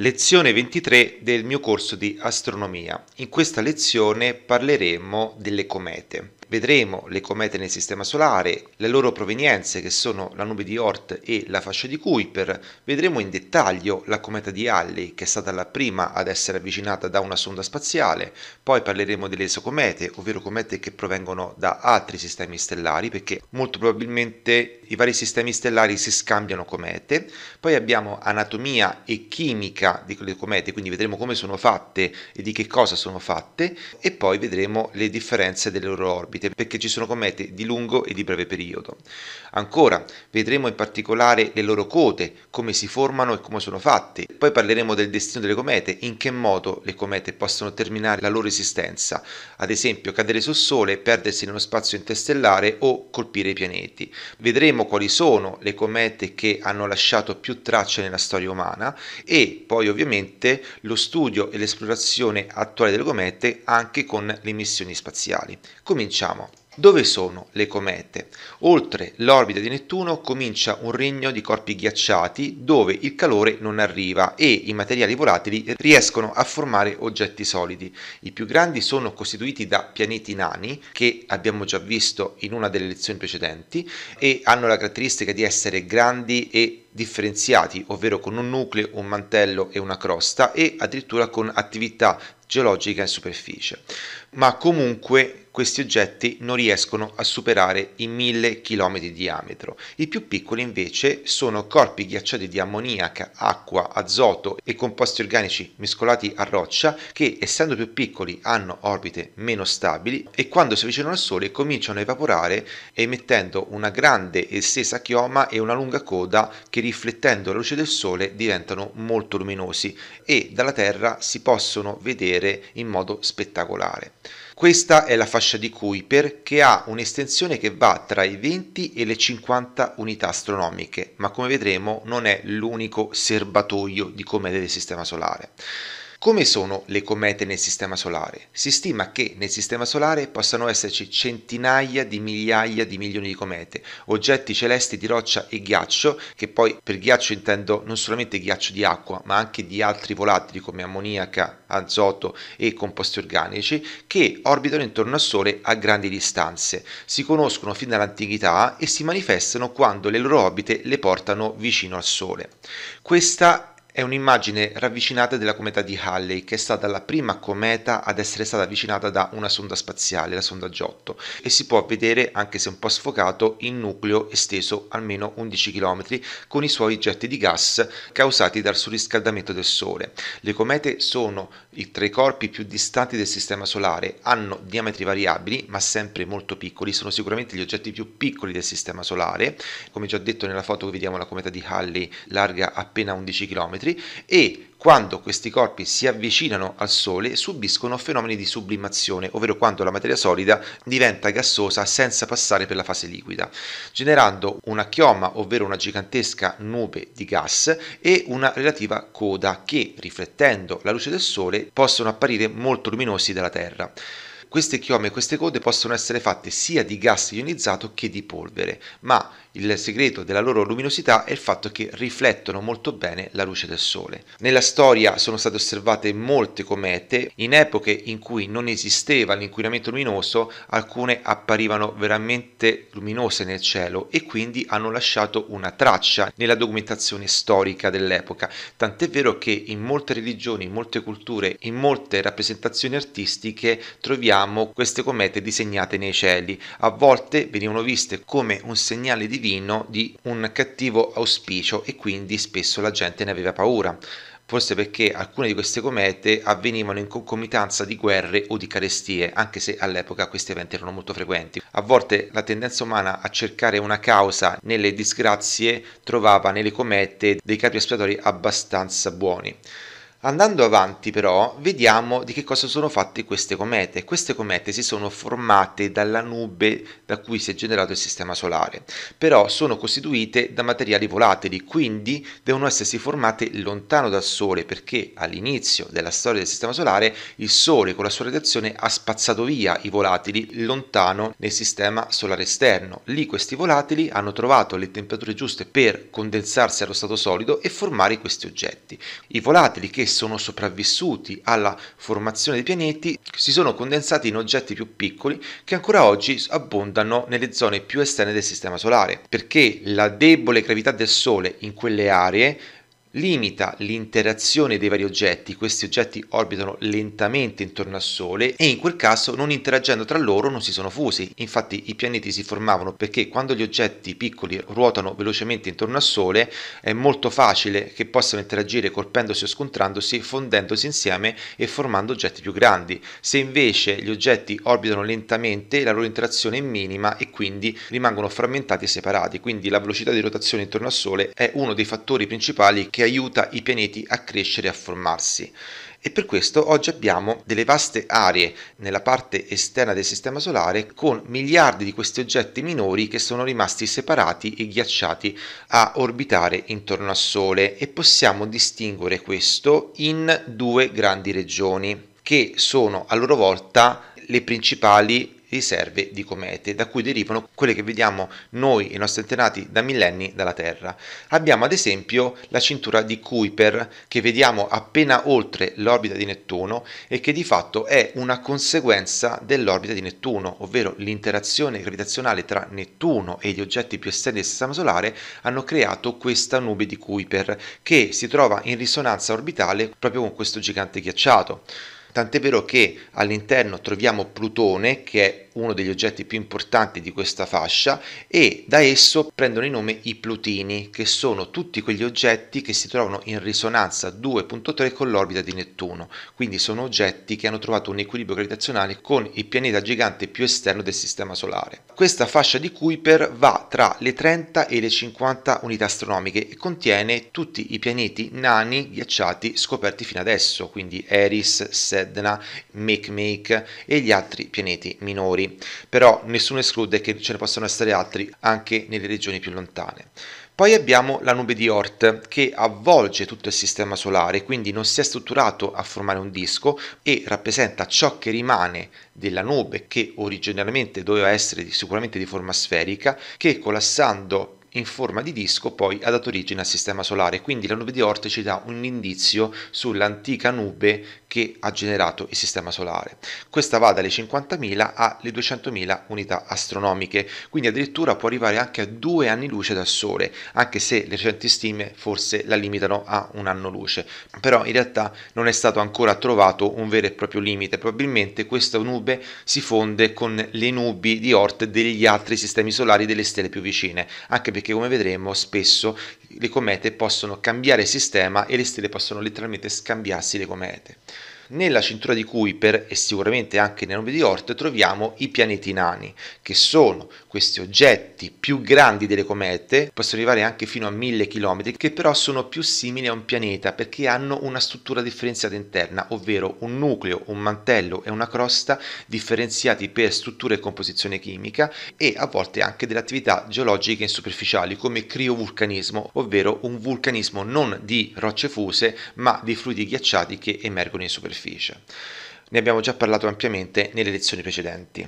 Lezione 23 del mio corso di astronomia. In questa lezione parleremo delle comete. Vedremo le comete nel Sistema Solare, le loro provenienze che sono la nube di Oort e la fascia di Kuiper. Vedremo in dettaglio la cometa di Halley che è stata la prima ad essere avvicinata da una sonda spaziale. Poi parleremo delle esocomete, ovvero comete che provengono da altri sistemi stellari perché molto probabilmente i vari sistemi stellari si scambiano comete. Poi abbiamo anatomia e chimica dinamica di quelle comete, quindi vedremo come sono fatte e di che cosa sono fatte e poi vedremo le differenze delle loro orbite, perché ci sono comete di lungo e di breve periodo. Ancora, vedremo in particolare le loro cote, come si formano e come sono fatte. Poi parleremo del destino delle comete, in che modo le comete possono terminare la loro esistenza, ad esempio cadere sul Sole, perdersi nello spazio interstellare o colpire i pianeti. Vedremo quali sono le comete che hanno lasciato più tracce nella storia umana e poi poi ovviamente lo studio e l'esplorazione attuale delle comete anche con le missioni spaziali. Cominciamo! Dove sono le comete? Oltre l'orbita di Nettuno comincia un regno di corpi ghiacciati dove il calore non arriva e i materiali volatili riescono a formare oggetti solidi. I più grandi sono costituiti da pianeti nani che abbiamo già visto in una delle lezioni precedenti e hanno la caratteristica di essere grandi e differenziati, ovvero con un nucleo, un mantello e una crosta e addirittura con attività geologica in superficie. Ma comunque questi oggetti non riescono a superare i 1000 km di diametro. I più piccoli invece sono corpi ghiacciati di ammoniaca, acqua, azoto e composti organici mescolati a roccia che essendo più piccoli hanno orbite meno stabili e quando si avvicinano al Sole cominciano a evaporare emettendo una grande estesa chioma e una lunga coda che riflettendo la luce del Sole diventano molto luminosi e dalla Terra si possono vedere in modo spettacolare. Questa è la fascia di Kuiper che ha un'estensione che va tra i 20 e le 50 unità astronomiche, ma come vedremo non è l'unico serbatoio di comete del sistema solare. Come sono le comete nel Sistema Solare? Si stima che nel Sistema Solare possano esserci centinaia di migliaia di milioni di comete, oggetti celesti di roccia e ghiaccio, che poi per ghiaccio intendo non solamente ghiaccio di acqua, ma anche di altri volatili come ammoniaca, azoto e composti organici, che orbitano intorno al Sole a grandi distanze. Si conoscono fin dall'antichità e si manifestano quando le loro orbite le portano vicino al Sole. Questa è un'immagine ravvicinata della cometa di Halley, che è stata la prima cometa ad essere stata avvicinata da una sonda spaziale, la sonda Giotto, e si può vedere, anche se un po' sfocato, il nucleo esteso almeno 11 km con i suoi getti di gas causati dal surriscaldamento del Sole. Le comete sono tra i corpi più distanti del Sistema Solare, hanno diametri variabili, ma sempre molto piccoli, sono sicuramente gli oggetti più piccoli del Sistema Solare. Come già detto nella foto che vediamo la cometa di Halley larga appena 11 km astri e quando questi corpi si avvicinano al Sole subiscono fenomeni di sublimazione, ovvero quando la materia solida diventa gassosa senza passare per la fase liquida, generando una chioma, ovvero una gigantesca nube di gas e una relativa coda che, riflettendo la luce del Sole, possono apparire molto luminosi dalla Terra. Queste chiome e queste code possono essere fatte sia di gas ionizzato che di polvere, ma il segreto della loro luminosità è il fatto che riflettono molto bene la luce del sole. Nella storia sono state osservate molte comete, in epoche in cui non esisteva l'inquinamento luminoso, alcune apparivano veramente luminose nel cielo e quindi hanno lasciato una traccia nella documentazione storica dell'epoca. Tant'è vero che in molte religioni, in molte culture, in molte rappresentazioni artistiche troviamo queste comete disegnate nei cieli. A volte venivano viste come un segnale di vita divino di un cattivo auspicio e quindi spesso la gente ne aveva paura, forse perché alcune di queste comete avvenivano in concomitanza di guerre o di carestie, anche se all'epoca questi eventi erano molto frequenti. A volte la tendenza umana a cercare una causa nelle disgrazie trovava nelle comete dei capi aspiratori abbastanza buoni. Andando avanti però vediamo di che cosa sono fatte queste comete. Queste comete si sono formate dalla nube da cui si è generato il sistema solare, però sono costituite da materiali volatili, quindi devono essersi formate lontano dal Sole perché all'inizio della storia del sistema solare il Sole con la sua radiazione ha spazzato via i volatili lontano nel sistema solare esterno. Lì questi volatili hanno trovato le temperature giuste per condensarsi allo stato solido e formare questi oggetti. I volatili che sono sopravvissuti alla formazione dei pianeti si sono condensati in oggetti più piccoli che ancora oggi abbondano nelle zone più esterne del Sistema Solare, perché la debole gravità del Sole in quelle aree limita l'interazione dei vari oggetti, questi oggetti orbitano lentamente intorno al Sole e in quel caso non interagendo tra loro non si sono fusi, infatti i pianeti si formavano perché quando gli oggetti piccoli ruotano velocemente intorno al Sole è molto facile che possano interagire colpendosi o scontrandosi, fondendosi insieme e formando oggetti più grandi, se invece gli oggetti orbitano lentamente la loro interazione è minima e quindi rimangono frammentati e separati, quindi la velocità di rotazione intorno al Sole è uno dei fattori principali che che aiuta i pianeti a crescere e a formarsi. E per questo oggi abbiamo delle vaste aree nella parte esterna del Sistema Solare con miliardi di questi oggetti minori che sono rimasti separati e ghiacciati a orbitare intorno al Sole e possiamo distinguere questo in due grandi regioni che sono a loro volta le principali riserve di comete, da cui derivano quelle che vediamo noi e i nostri antenati da millenni dalla Terra. Abbiamo ad esempio la cintura di Kuiper, che vediamo appena oltre l'orbita di Nettuno e che di fatto è una conseguenza dell'orbita di Nettuno, ovvero l'interazione gravitazionale tra Nettuno e gli oggetti più esterni del sistema solare hanno creato questa nube di Kuiper, che si trova in risonanza orbitale proprio con questo gigante ghiacciato tant'è vero che all'interno troviamo Plutone che è uno degli oggetti più importanti di questa fascia e da esso prendono i nome i plutini, che sono tutti quegli oggetti che si trovano in risonanza 2.3 con l'orbita di Nettuno, quindi sono oggetti che hanno trovato un equilibrio gravitazionale con il pianeta gigante più esterno del Sistema Solare. Questa fascia di Kuiper va tra le 30 e le 50 unità astronomiche e contiene tutti i pianeti nani ghiacciati scoperti fino adesso, quindi Eris, Sedna, Makemake e gli altri pianeti minori territori, però nessuno esclude che ce ne possano essere altri anche nelle regioni più lontane. Poi abbiamo la nube di Oort che avvolge tutto il sistema solare, quindi non si è strutturato a formare un disco e rappresenta ciò che rimane della nube che originariamente doveva essere sicuramente di forma sferica, che collassando in forma di disco poi ha dato origine al Sistema Solare, quindi la nube di Orte ci dà un indizio sull'antica nube che ha generato il Sistema Solare. Questa va dalle 50.000 alle 200.000 unità astronomiche, quindi addirittura può arrivare anche a due anni luce dal Sole, anche se le recenti stime forse la limitano a un anno luce, però in realtà non è stato ancora trovato un vero e proprio limite, probabilmente questa nube si fonde con le nubi di Orte degli altri sistemi solari delle stelle più vicine, anche perché perché come vedremo spesso le comete possono cambiare sistema e le stelle possono letteralmente scambiarsi le comete nella cintura di Kuiper e sicuramente anche nel nome di Oort troviamo i pianeti nani, che sono questi oggetti più grandi delle comete, possono arrivare anche fino a 1000 km, che però sono più simili a un pianeta perché hanno una struttura differenziata interna, ovvero un nucleo, un mantello e una crosta differenziati per struttura e composizione chimica e a volte anche delle attività geologiche in superficiali come criovulcanismo, ovvero un vulcanismo non di rocce fuse ma di fluidi ghiacciati che emergono in superficie superficie. Ne abbiamo già parlato ampiamente nelle lezioni precedenti.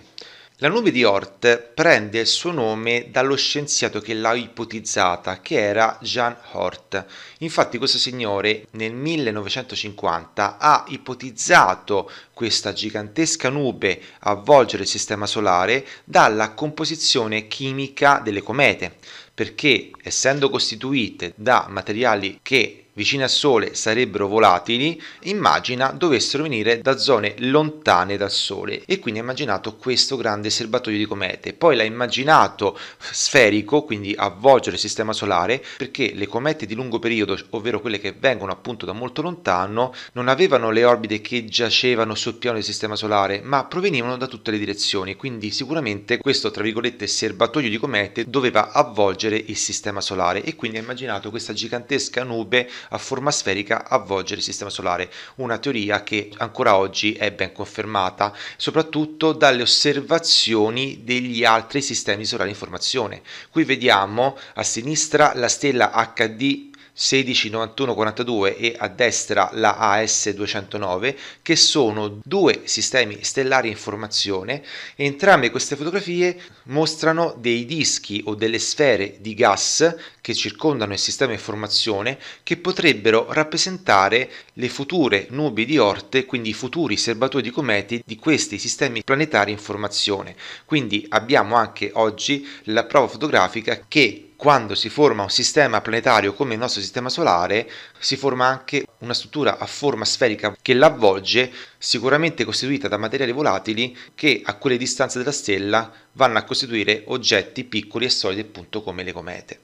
La nube di Oort prende il suo nome dallo scienziato che l'ha ipotizzata, che era Jean Hort. Infatti questo signore nel 1950 ha ipotizzato questa gigantesca nube avvolgere il Sistema Solare dalla composizione chimica delle comete, perché essendo costituite da materiali che vicine al Sole sarebbero volatili, immagina dovessero venire da zone lontane dal Sole e quindi ha immaginato questo grande serbatoio di comete. Poi l'ha immaginato sferico, quindi avvolgere il sistema solare, perché le comete di lungo periodo, ovvero quelle che vengono appunto da molto lontano, non avevano le orbite che giacevano sul piano del sistema solare, ma provenivano da tutte le direzioni, quindi sicuramente questo tra virgolette serbatoio di comete doveva avvolgere il sistema solare e quindi ha immaginato questa gigantesca nube a forma sferica avvolgere il Sistema Solare, una teoria che ancora oggi è ben confermata, soprattutto dalle osservazioni degli altri sistemi solari in formazione. Qui vediamo a sinistra la stella HD 169142 e a destra la AS209 che sono due sistemi stellari in formazione. Entrambe queste fotografie mostrano dei dischi o delle sfere di gas che circondano il sistema in formazione che potrebbero rappresentare le future nubi di Orte, quindi i futuri serbatoi di cometi di questi sistemi planetari in formazione. Quindi abbiamo anche oggi la prova fotografica che quando si forma un sistema planetario come il nostro sistema solare, si forma anche una struttura a forma sferica che l'avvolge, sicuramente costituita da materiali volatili che a quelle distanze della stella vanno a costituire oggetti piccoli e solidi, appunto come le comete.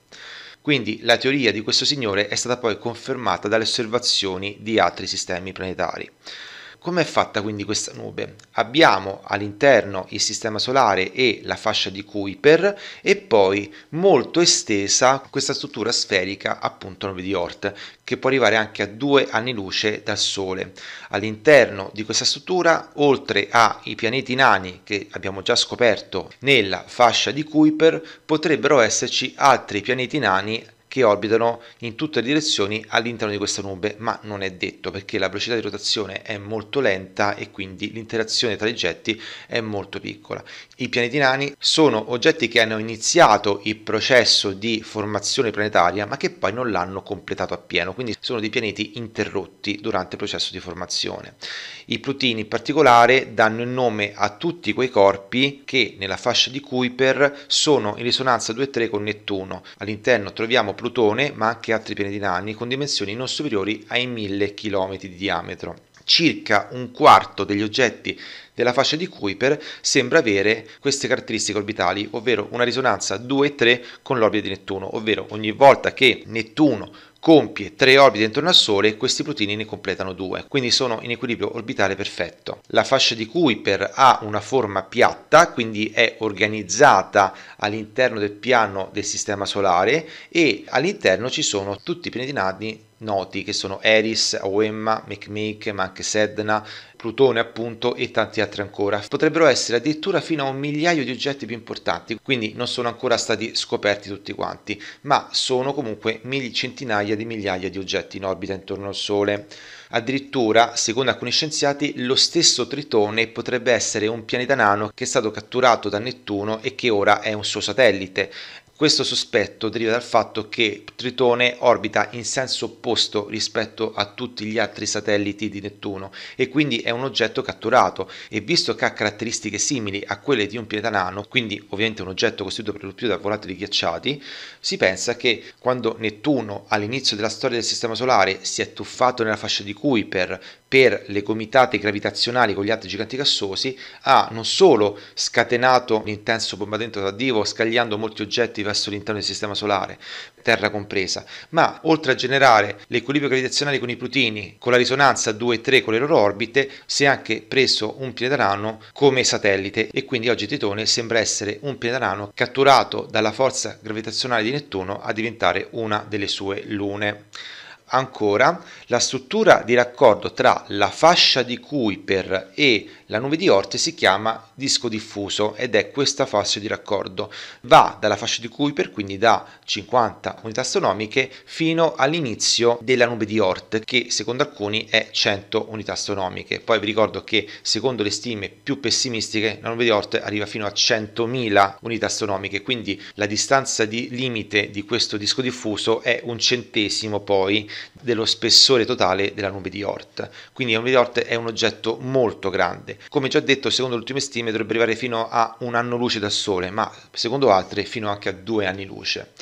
Quindi la teoria di questo signore è stata poi confermata dalle osservazioni di altri sistemi planetari. Com'è fatta quindi questa nube? Abbiamo all'interno il sistema solare e la fascia di Kuiper e poi molto estesa questa struttura sferica appunto nube di Oort che può arrivare anche a due anni luce dal Sole. All'interno di questa struttura, oltre ai pianeti nani che abbiamo già scoperto nella fascia di Kuiper, potrebbero esserci altri pianeti nani che orbitano in tutte le direzioni all'interno di questa nube, ma non è detto perché la velocità di rotazione è molto lenta e quindi l'interazione tra gli oggetti è molto piccola. I pianeti nani sono oggetti che hanno iniziato il processo di formazione planetaria, ma che poi non l'hanno completato appieno, quindi sono dei pianeti interrotti durante il processo di formazione. I plutini in particolare danno il nome a tutti quei corpi che nella fascia di Kuiper sono in risonanza 2-3 con Nettuno. All'interno troviamo Plutino Plutone, ma anche altri pianeti nani, con dimensioni non superiori ai 1000 km di diametro. Circa un quarto degli oggetti della fascia di Kuiper sembra avere queste caratteristiche orbitali, ovvero una risonanza 2 3 con l'orbita di Nettuno, ovvero ogni volta che Nettuno compie tre orbite intorno al Sole e questi plutini ne completano due, quindi sono in equilibrio orbitale perfetto. La fascia di Kuiper ha una forma piatta, quindi è organizzata all'interno del piano del Sistema Solare e all'interno ci sono tutti i pianeti nati noti che sono Eris, Oemma, Mekmek, ma anche Sedna, Plutone appunto e tanti altri ancora. Potrebbero essere addirittura fino a un migliaio di oggetti più importanti, quindi non sono ancora stati scoperti tutti quanti, ma sono comunque centinaia di migliaia di oggetti in orbita intorno al Sole. Addirittura, secondo alcuni scienziati, lo stesso Tritone potrebbe essere un pianeta nano che è stato catturato da Nettuno e che ora è un suo satellite. Questo sospetto deriva dal fatto che Tritone orbita in senso opposto rispetto a tutti gli altri satelliti di Nettuno e quindi è un oggetto catturato e visto che ha caratteristiche simili a quelle di un pianeta nano, quindi ovviamente un oggetto costituito per lo più da volatili ghiacciati, si pensa che quando Nettuno all'inizio della storia del Sistema Solare si è tuffato nella fascia di Kuiper per le comitate gravitazionali con gli altri giganti gassosi ha non solo scatenato l'intenso bombardamento tardivo scagliando molti oggetti verso l'interno del sistema solare, terra compresa, ma oltre a generare l'equilibrio gravitazionale con i plutini, con la risonanza 2-3 e con le loro orbite, si è anche preso un nano come satellite e quindi oggi Tritone sembra essere un nano catturato dalla forza gravitazionale di Nettuno a diventare una delle sue lune. Ancora, la struttura di raccordo tra la fascia di cui per E la nube di Oort si chiama disco diffuso ed è questa fascia di raccordo. Va dalla fascia di Kuiper, quindi da 50 unità astronomiche, fino all'inizio della nube di Oort, che secondo alcuni è 100 unità astronomiche. Poi vi ricordo che secondo le stime più pessimistiche la nube di Oort arriva fino a 100.000 unità astronomiche, quindi la distanza di limite di questo disco diffuso è un centesimo poi dello spessore totale della nube di Oort. Quindi la nube di Oort è un oggetto molto grande. Come già detto, secondo le ultime stime dovrebbe arrivare fino a un anno luce dal Sole, ma secondo altre fino anche a due anni luce.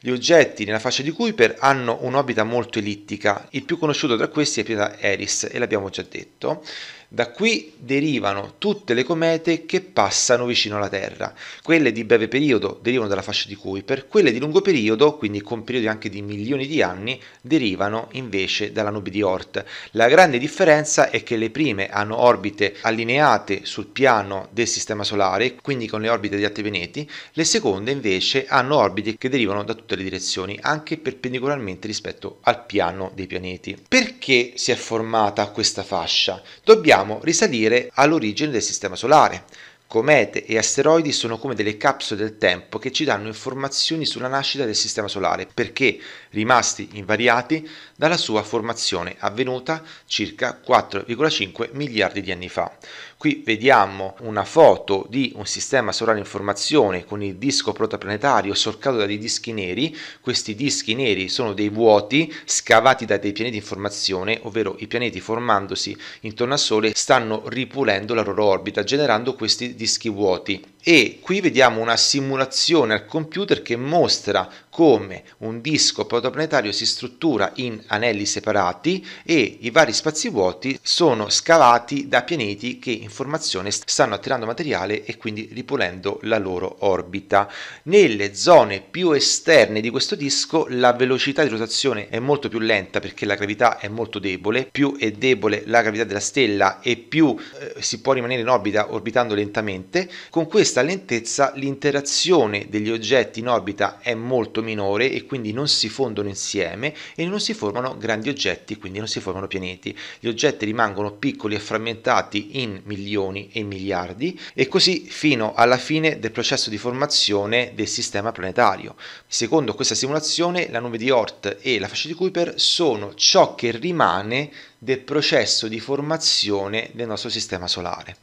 Gli oggetti nella fascia di Kuiper hanno un'orbita molto ellittica, il più conosciuto tra questi è il pianeta Eris e l'abbiamo già detto. Da qui derivano tutte le comete che passano vicino alla Terra. Quelle di breve periodo derivano dalla fascia di Kuiper, quelle di lungo periodo, quindi con periodi anche di milioni di anni, derivano invece dalla nube di Oort. La grande differenza è che le prime hanno orbite allineate sul piano del Sistema Solare, quindi con le orbite di altri pianeti, le seconde invece hanno orbite che derivano da tutte le direzioni, anche perpendicolarmente rispetto al piano dei pianeti. Perché si è formata questa fascia? Dobbiamo possiamo risalire all'origine del Sistema Solare. Comete e asteroidi sono come delle capsule del tempo che ci danno informazioni sulla nascita del Sistema Solare, perché rimasti invariati dalla sua formazione avvenuta circa 4,5 miliardi di anni fa. Qui vediamo una foto di un sistema solare in formazione con il disco protoplanetario solcato da dei dischi neri. Questi dischi neri sono dei vuoti scavati da dei pianeti in formazione, ovvero i pianeti formandosi intorno al Sole stanno ripulendo la loro orbita generando questi dischi vuoti e qui vediamo una simulazione al computer che mostra come un disco protoplanetario si struttura in anelli separati e i vari spazi vuoti sono scavati da pianeti che in formazione stanno attirando materiale e quindi ripulendo la loro orbita. Nelle zone più esterne di questo disco la velocità di rotazione è molto più lenta perché la gravità è molto debole, più è debole la gravità della stella e più eh, si può rimanere in orbita orbitando lentamente. Con questa questa lentezza l'interazione degli oggetti in orbita è molto minore e quindi non si fondono insieme e non si formano grandi oggetti, quindi non si formano pianeti. Gli oggetti rimangono piccoli e frammentati in milioni e miliardi e così fino alla fine del processo di formazione del sistema planetario. Secondo questa simulazione la nube di Oort e la fascia di Kuiper sono ciò che rimane del processo di formazione del nostro sistema solare.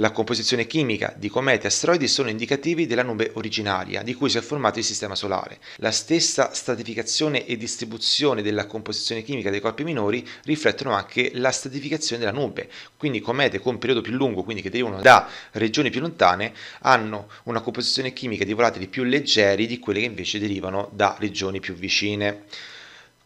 La composizione chimica di comete e asteroidi sono indicativi della nube originaria di cui si è formato il Sistema Solare. La stessa stratificazione e distribuzione della composizione chimica dei corpi minori riflettono anche la stratificazione della nube, quindi comete con periodo più lungo, quindi che derivano da regioni più lontane, hanno una composizione chimica di volatili più leggeri di quelle che invece derivano da regioni più vicine.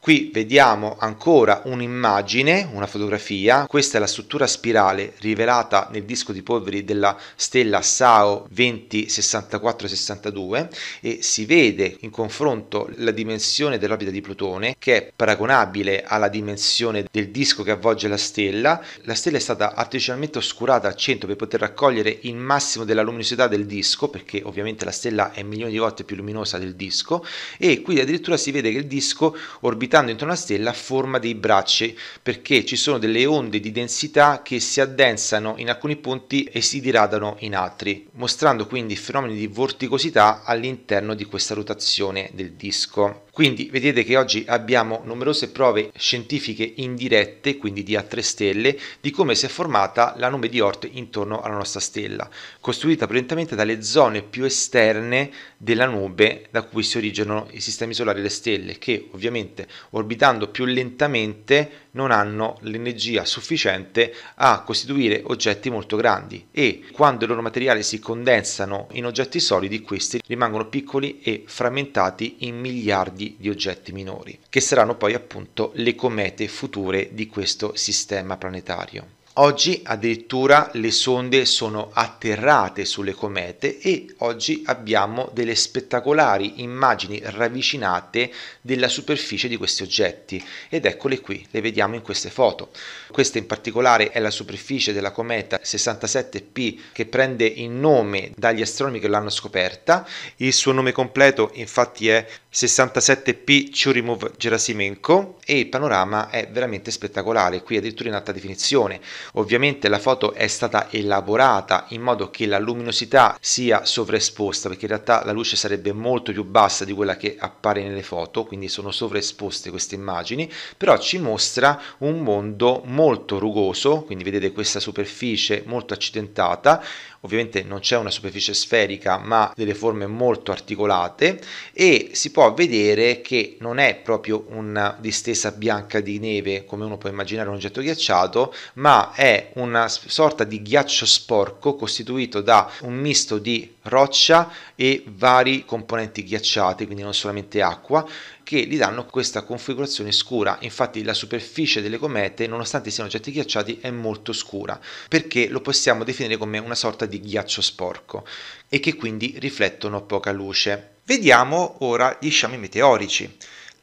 Qui vediamo ancora un'immagine, una fotografia, questa è la struttura spirale rivelata nel disco di polveri della stella SAO 20-64-62 e si vede in confronto la dimensione dell'orbita di Plutone che è paragonabile alla dimensione del disco che avvolge la stella. La stella è stata artificialmente oscurata al centro per poter raccogliere il massimo della luminosità del disco perché ovviamente la stella è milioni di volte più luminosa del disco e qui addirittura si vede che il disco orbitava orbitando intorno alla stella forma dei bracci perché ci sono delle onde di densità che si addensano in alcuni punti e si diradano in altri, mostrando quindi fenomeni di vorticosità all'interno di questa rotazione del disco. Quindi vedete che oggi abbiamo numerose prove scientifiche indirette, quindi di altre stelle, di come si è formata la nube di Oort intorno alla nostra stella, costruita prevalentemente dalle zone più esterne della nube da cui si originano i sistemi solari e le stelle, che ovviamente orbitando più lentamente non hanno l'energia sufficiente a costituire oggetti molto grandi e quando il loro materiale si condensano in oggetti solidi questi rimangono piccoli e frammentati in miliardi di oggetti minori che saranno poi appunto le comete future di questo sistema planetario. Oggi addirittura le sonde sono atterrate sulle comete e oggi abbiamo delle spettacolari immagini ravvicinate della superficie di questi oggetti ed eccole qui, le vediamo in queste foto. Questa in particolare è la superficie della cometa 67P che prende il nome dagli astronomi che l'hanno scoperta. Il suo nome completo infatti è 67P Churyumov-Gerasimenko e il panorama è veramente spettacolare, qui addirittura in alta definizione. Ovviamente la foto è stata elaborata in modo che la luminosità sia sovraesposta, perché in realtà la luce sarebbe molto più bassa di quella che appare nelle foto, quindi sono sovraesposte queste immagini, però ci mostra un mondo molto rugoso, quindi vedete questa superficie molto accidentata, ovviamente non c'è una superficie sferica ma delle forme molto articolate e si può vedere che non è proprio una distesa bianca di neve come uno può immaginare un oggetto ghiacciato ma è una sorta di ghiaccio sporco costituito da un misto di roccia e vari componenti ghiacciati, quindi non solamente acqua, che gli danno questa configurazione scura. Infatti la superficie delle comete, nonostante siano oggetti ghiacciati, è molto scura, perché lo possiamo definire come una sorta di ghiaccio sporco e che quindi riflettono poca luce. Vediamo ora gli sciami meteorici.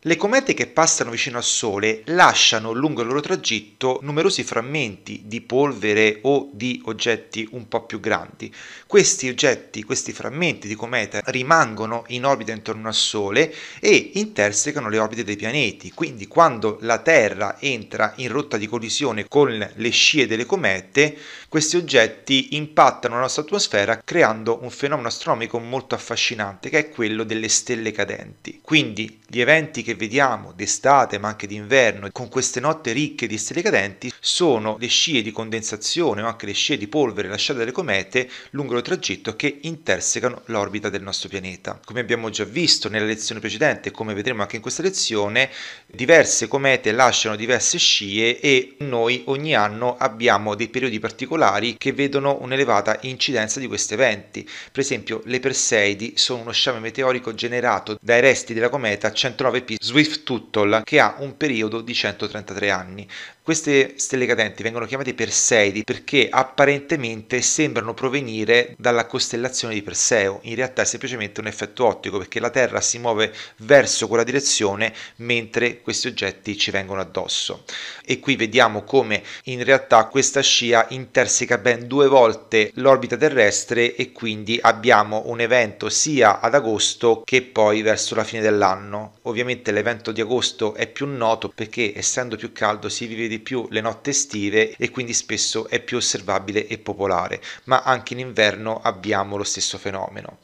Le comete che passano vicino al Sole lasciano lungo il loro tragitto numerosi frammenti di polvere o di oggetti un po' più grandi. Questi oggetti, questi frammenti di cometa rimangono in orbita intorno al Sole e intersecano le orbite dei pianeti, quindi quando la Terra entra in rotta di collisione con le scie delle comete, questi oggetti impattano la nostra atmosfera creando un fenomeno astronomico molto affascinante che è quello delle stelle cadenti. Quindi gli eventi che che vediamo d'estate ma anche d'inverno con queste notte ricche di stelle cadenti sono le scie di condensazione o anche le scie di polvere lasciate dalle comete lungo il tragitto che intersecano l'orbita del nostro pianeta. Come abbiamo già visto nella lezione precedente e come vedremo anche in questa lezione, diverse comete lasciano diverse scie e noi ogni anno abbiamo dei periodi particolari che vedono un'elevata incidenza di questi eventi. Per esempio le Perseidi sono uno sciame meteorico generato dai resti della cometa 109P Swift Tuttle che ha un periodo di 133 anni. Queste stelle cadenti vengono chiamate Perseidi perché apparentemente sembrano provenire dalla costellazione di Perseo, in realtà è semplicemente un effetto ottico perché la Terra si muove verso quella direzione mentre questi oggetti ci vengono addosso. E qui vediamo come in realtà questa scia interseca ben due volte l'orbita terrestre e quindi abbiamo un evento sia ad agosto che poi verso la fine dell'anno. Ovviamente l'evento di agosto è più noto perché essendo più caldo si vive di più le notti estive e quindi spesso è più osservabile e popolare, ma anche in inverno abbiamo lo stesso fenomeno.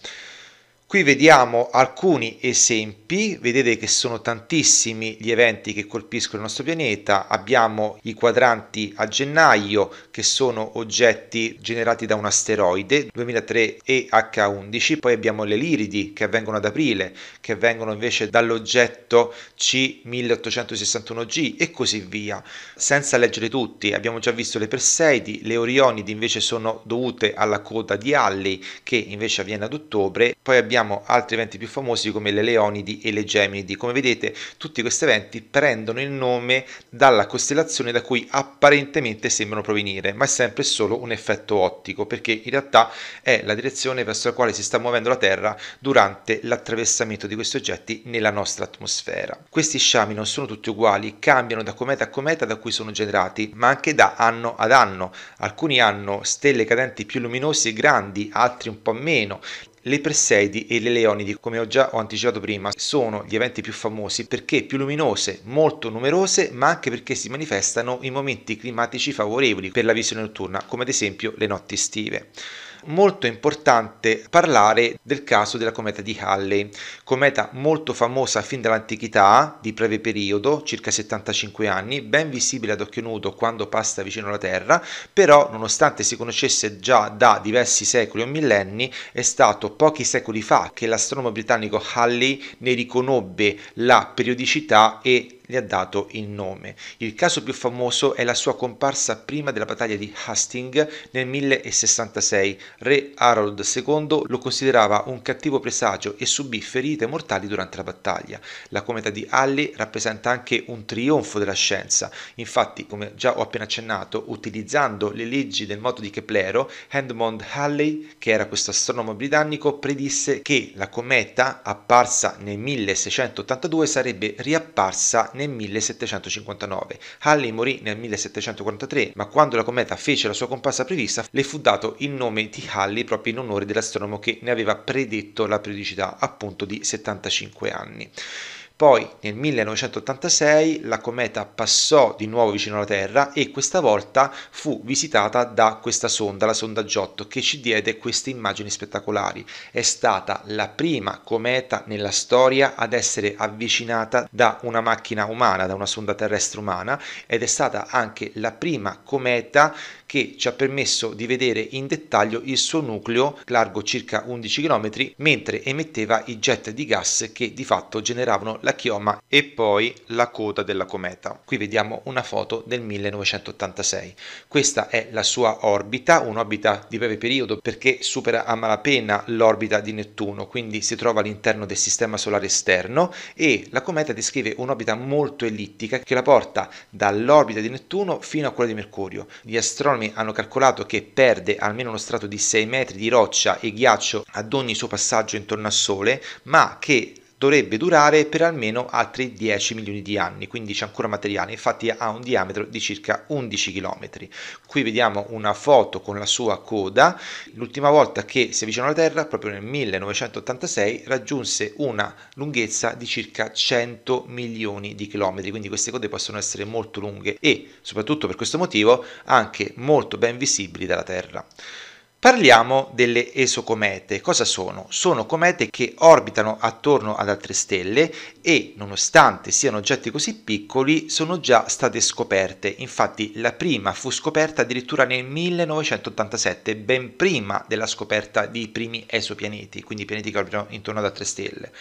Qui vediamo alcuni esempi, vedete che sono tantissimi gli eventi che colpiscono il nostro pianeta, abbiamo i quadranti a gennaio che sono oggetti generati da un asteroide 2003 EH11, poi abbiamo le liridi che avvengono ad aprile, che avvengono invece dall'oggetto C1861G e così via. Senza leggere tutti, abbiamo già visto le Perseidi, le Orionidi invece sono dovute alla coda di Halley che invece avviene ad ottobre, poi abbiamo abbiamo altri eventi più famosi come le Leonidi e le Geminidi. Come vedete, tutti questi eventi prendono il nome dalla costellazione da cui apparentemente sembrano provenire, ma è sempre solo un effetto ottico, perché in realtà è la direzione verso la quale si sta muovendo la Terra durante l'attraversamento di questi oggetti nella nostra atmosfera. Questi sciami non sono tutti uguali, cambiano da cometa a cometa da cui sono generati, ma anche da anno ad anno. Alcuni hanno stelle cadenti più luminose e grandi, altri un po' meno. Le Perseidi e le Leonidi, come ho già ho anticipato prima, sono gli eventi più famosi perché più luminose, molto numerose, ma anche perché si manifestano in momenti climatici favorevoli per la visione notturna, come ad esempio le notti estive molto importante parlare del caso della cometa di Halley, cometa molto famosa fin dall'antichità, di breve periodo, circa 75 anni, ben visibile ad occhio nudo quando passa vicino alla Terra, però nonostante si conoscesse già da diversi secoli o millenni, è stato pochi secoli fa che l'astronomo britannico Halley ne riconobbe la periodicità e gli ha dato il nome. Il caso più famoso è la sua comparsa prima della battaglia di Hastings nel 1066. Re Harold II lo considerava un cattivo presagio e subì ferite mortali durante la battaglia. La cometa di Halley rappresenta anche un trionfo della scienza. Infatti, come già ho appena accennato, utilizzando le leggi del moto di Keplero, Edmond Halley, che era questo astronomo britannico, predisse che la cometa apparsa nel 1682 sarebbe riapparsa nel 1759. Halley morì nel 1743, ma quando la cometa fece la sua comparsa prevista, le fu dato il nome di Halley proprio in onore dell'astronomo che ne aveva predetto la periodicità, appunto di 75 anni. Poi nel 1986 la cometa passò di nuovo vicino alla Terra e questa volta fu visitata da questa sonda, la sonda Giotto, che ci diede queste immagini spettacolari. È stata la prima cometa nella storia ad essere avvicinata da una macchina umana, da una sonda terrestre umana ed è stata anche la prima cometa che ci ha permesso di vedere in dettaglio il suo nucleo largo circa 11 km mentre emetteva i jet di gas che di fatto generavano la chioma e poi la coda della cometa. Qui vediamo una foto del 1986. Questa è la sua orbita, un'orbita di breve periodo perché supera a malapena l'orbita di Nettuno, quindi si trova all'interno del sistema solare esterno e la cometa descrive un'orbita molto ellittica che la porta dall'orbita di Nettuno fino a quella di Mercurio. Gli astronomi astronomi hanno calcolato che perde almeno uno strato di 6 metri di roccia e ghiaccio ad ogni suo passaggio intorno al Sole, ma che dovrebbe durare per almeno altri 10 milioni di anni, quindi c'è ancora materiale, infatti ha un diametro di circa 11 km. Qui vediamo una foto con la sua coda, l'ultima volta che si avvicinò alla Terra, proprio nel 1986, raggiunse una lunghezza di circa 100 milioni di chilometri, quindi queste code possono essere molto lunghe e soprattutto per questo motivo anche molto ben visibili dalla Terra. Parliamo delle esocomete. Cosa sono? Sono comete che orbitano attorno ad altre stelle e, nonostante siano oggetti così piccoli, sono già state scoperte. Infatti la prima fu scoperta addirittura nel 1987, ben prima della scoperta dei primi esopianeti, quindi pianeti che orbitano intorno ad altre stelle.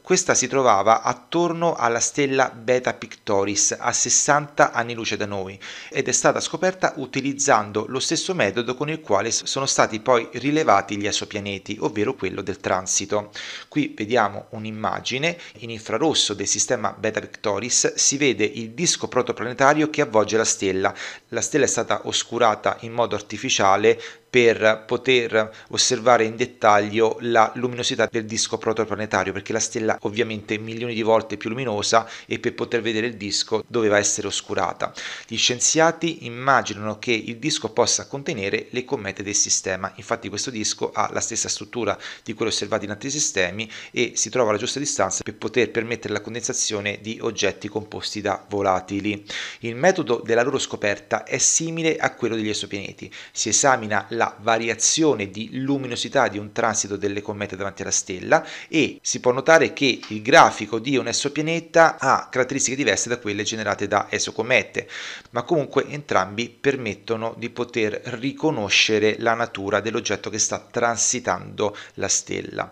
Questa si trovava attorno alla stella Beta Pictoris, a 60 anni luce da noi, ed è stata scoperta utilizzando lo stesso metodo con il quale sono state stati poi rilevati gli esopianeti, ovvero quello del transito. Qui vediamo un'immagine in infrarosso del sistema Beta Victoris, si vede il disco protoplanetario che avvolge la stella. La stella è stata oscurata in modo artificiale per poter osservare in dettaglio la luminosità del disco protoplanetario perché la stella ovviamente è milioni di volte più luminosa e per poter vedere il disco doveva essere oscurata. Gli scienziati immaginano che il disco possa contenere le comete del sistema, infatti questo disco ha la stessa struttura di quello osservato in altri sistemi e si trova alla giusta distanza per poter permettere la condensazione di oggetti composti da volatili. Il metodo della loro scoperta è simile a quello degli esopianeti, si esamina la la variazione di luminosità di un transito delle comete davanti alla stella e si può notare che il grafico di un esopianeta ha caratteristiche diverse da quelle generate da esocomete, ma comunque entrambi permettono di poter riconoscere la natura dell'oggetto che sta transitando la stella.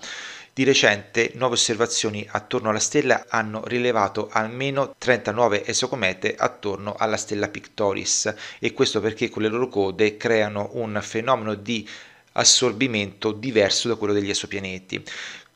Di recente nuove osservazioni attorno alla stella hanno rilevato almeno 39 esocomete attorno alla stella Pictoris e questo perché con le loro code creano un fenomeno di assorbimento diverso da quello degli esopianeti.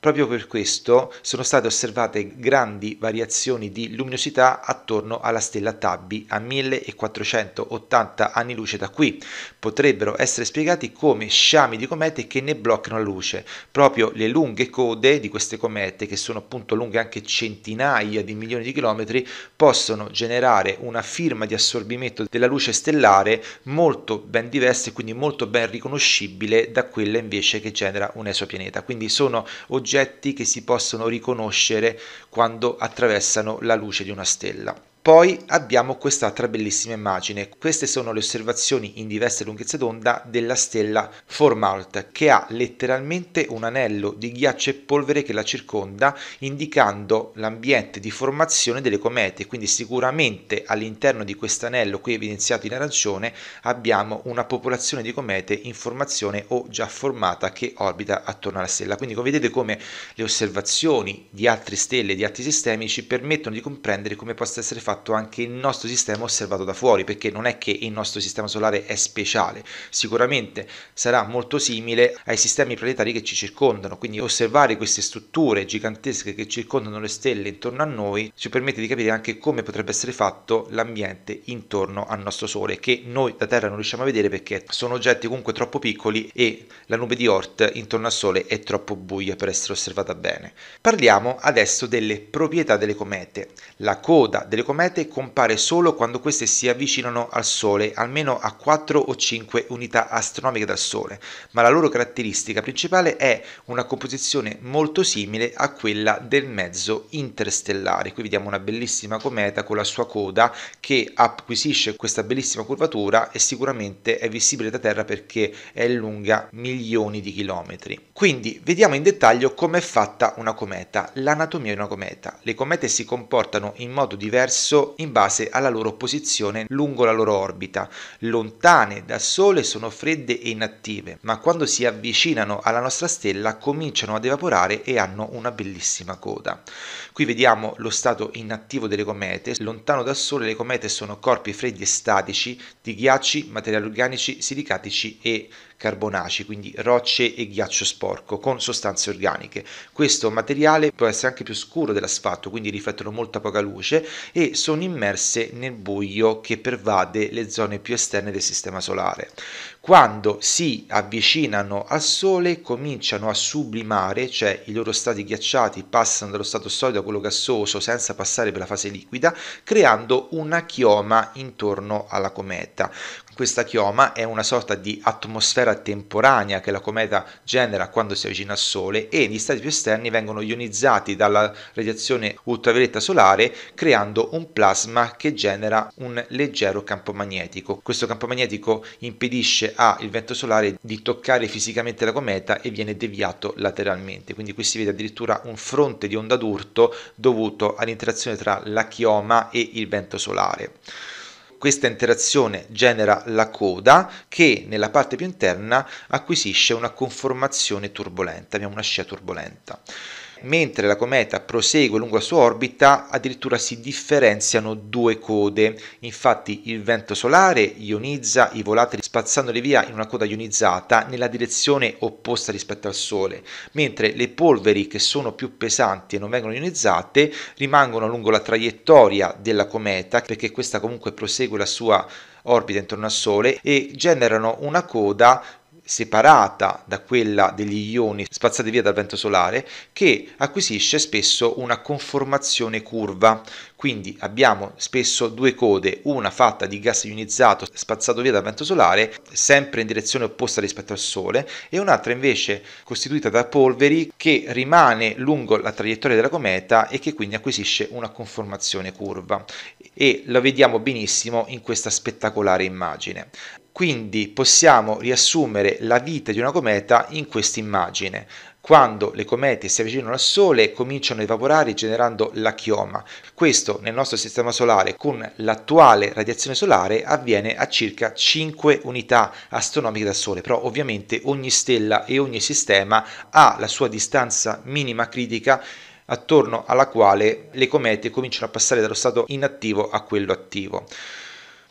Proprio per questo sono state osservate grandi variazioni di luminosità attorno alla stella Tabby a 1480 anni luce da qui. Potrebbero essere spiegati come sciami di comete che ne bloccano la luce. Proprio le lunghe code di queste comete, che sono appunto lunghe anche centinaia di milioni di chilometri, possono generare una firma di assorbimento della luce stellare molto ben diversa e quindi molto ben riconoscibile da quella invece che genera un esopianeta. Quindi sono oggetti oggetti che si possono riconoscere quando attraversano la luce di una stella. Poi abbiamo quest'altra bellissima immagine. Queste sono le osservazioni in diverse lunghezze d'onda della stella Formalt, che ha letteralmente un anello di ghiaccio e polvere che la circonda, indicando l'ambiente di formazione delle comete. Quindi sicuramente all'interno di questo anello, qui evidenziato in arancione, abbiamo una popolazione di comete in formazione o già formata che orbita attorno alla stella. Quindi come vedete come le osservazioni di altre stelle, di altri sistemi ci permettono di comprendere come possa essere fatto fatto anche il nostro sistema osservato da fuori, perché non è che il nostro sistema solare è speciale, sicuramente sarà molto simile ai sistemi planetari che ci circondano, quindi osservare queste strutture gigantesche che circondano le stelle intorno a noi ci permette di capire anche come potrebbe essere fatto l'ambiente intorno al nostro Sole, che noi da Terra non riusciamo a vedere perché sono oggetti comunque troppo piccoli e la nube di Oort intorno al Sole è troppo buia per essere osservata bene. Parliamo adesso delle proprietà delle comete. La coda delle comete comete compare solo quando queste si avvicinano al Sole, almeno a 4 o 5 unità astronomiche dal Sole, ma la loro caratteristica principale è una composizione molto simile a quella del mezzo interstellare. Qui vediamo una bellissima cometa con la sua coda che acquisisce questa bellissima curvatura e sicuramente è visibile da Terra perché è lunga milioni di chilometri. Quindi vediamo in dettaglio come è fatta una cometa, l'anatomia di una cometa. Le comete si comportano in modo diverso in base alla loro posizione lungo la loro orbita. Lontane dal Sole sono fredde e inattive, ma quando si avvicinano alla nostra stella cominciano ad evaporare e hanno una bellissima coda. Qui vediamo lo stato inattivo delle comete. Lontano dal Sole le comete sono corpi freddi e statici di ghiacci, materiali organici, silicatici e carbonaci, quindi rocce e ghiaccio sporco, con sostanze organiche. Questo materiale può essere anche più scuro dell'asfalto, quindi riflettono molta poca luce e sono immerse nel buio che pervade le zone più esterne del sistema solare. Quando si avvicinano al Sole cominciano a sublimare, cioè i loro stati ghiacciati passano dallo stato solido a quello gassoso senza passare per la fase liquida, creando una chioma intorno alla cometa. Questa chioma è una sorta di atmosfera temporanea che la cometa genera quando si avvicina al Sole e gli stati più esterni vengono ionizzati dalla radiazione ultravioletta solare creando un plasma che genera un leggero campo magnetico. Questo campo magnetico impedisce al vento solare di toccare fisicamente la cometa e viene deviato lateralmente. Quindi qui si vede addirittura un fronte di onda d'urto dovuto all'interazione tra la chioma e il vento solare. Questa interazione genera la coda che nella parte più interna acquisisce una conformazione turbolenta, abbiamo una scia turbolenta mentre la cometa prosegue lungo la sua orbita, addirittura si differenziano due code. Infatti il vento solare ionizza i volatili spazzandoli via in una coda ionizzata nella direzione opposta rispetto al Sole, mentre le polveri che sono più pesanti e non vengono ionizzate rimangono lungo la traiettoria della cometa, perché questa comunque prosegue la sua orbita intorno al Sole e generano una coda separata da quella degli ioni spazzati via dal vento solare che acquisisce spesso una conformazione curva. Quindi abbiamo spesso due code, una fatta di gas ionizzato spazzato via dal vento solare, sempre in direzione opposta rispetto al Sole, e un'altra invece costituita da polveri che rimane lungo la traiettoria della cometa e che quindi acquisisce una conformazione curva. E lo vediamo benissimo in questa spettacolare immagine. Quindi possiamo riassumere la vita di una cometa in questa immagine. Quando le comete si avvicinano al Sole cominciano a evaporare generando la chioma. Questo nel nostro sistema solare con l'attuale radiazione solare avviene a circa 5 unità astronomiche dal Sole, però ovviamente ogni stella e ogni sistema ha la sua distanza minima critica attorno alla quale le comete cominciano a passare dallo stato inattivo a quello attivo.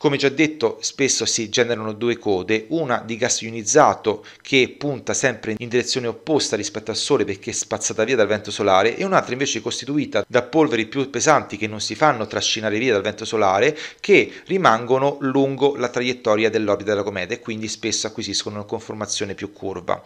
Come già detto, spesso si generano due code, una di gas ionizzato che punta sempre in direzione opposta rispetto al Sole perché è spazzata via dal vento solare e un'altra invece costituita da polveri più pesanti che non si fanno trascinare via dal vento solare che rimangono lungo la traiettoria dell'orbita della cometa e quindi spesso acquisiscono una conformazione più curva.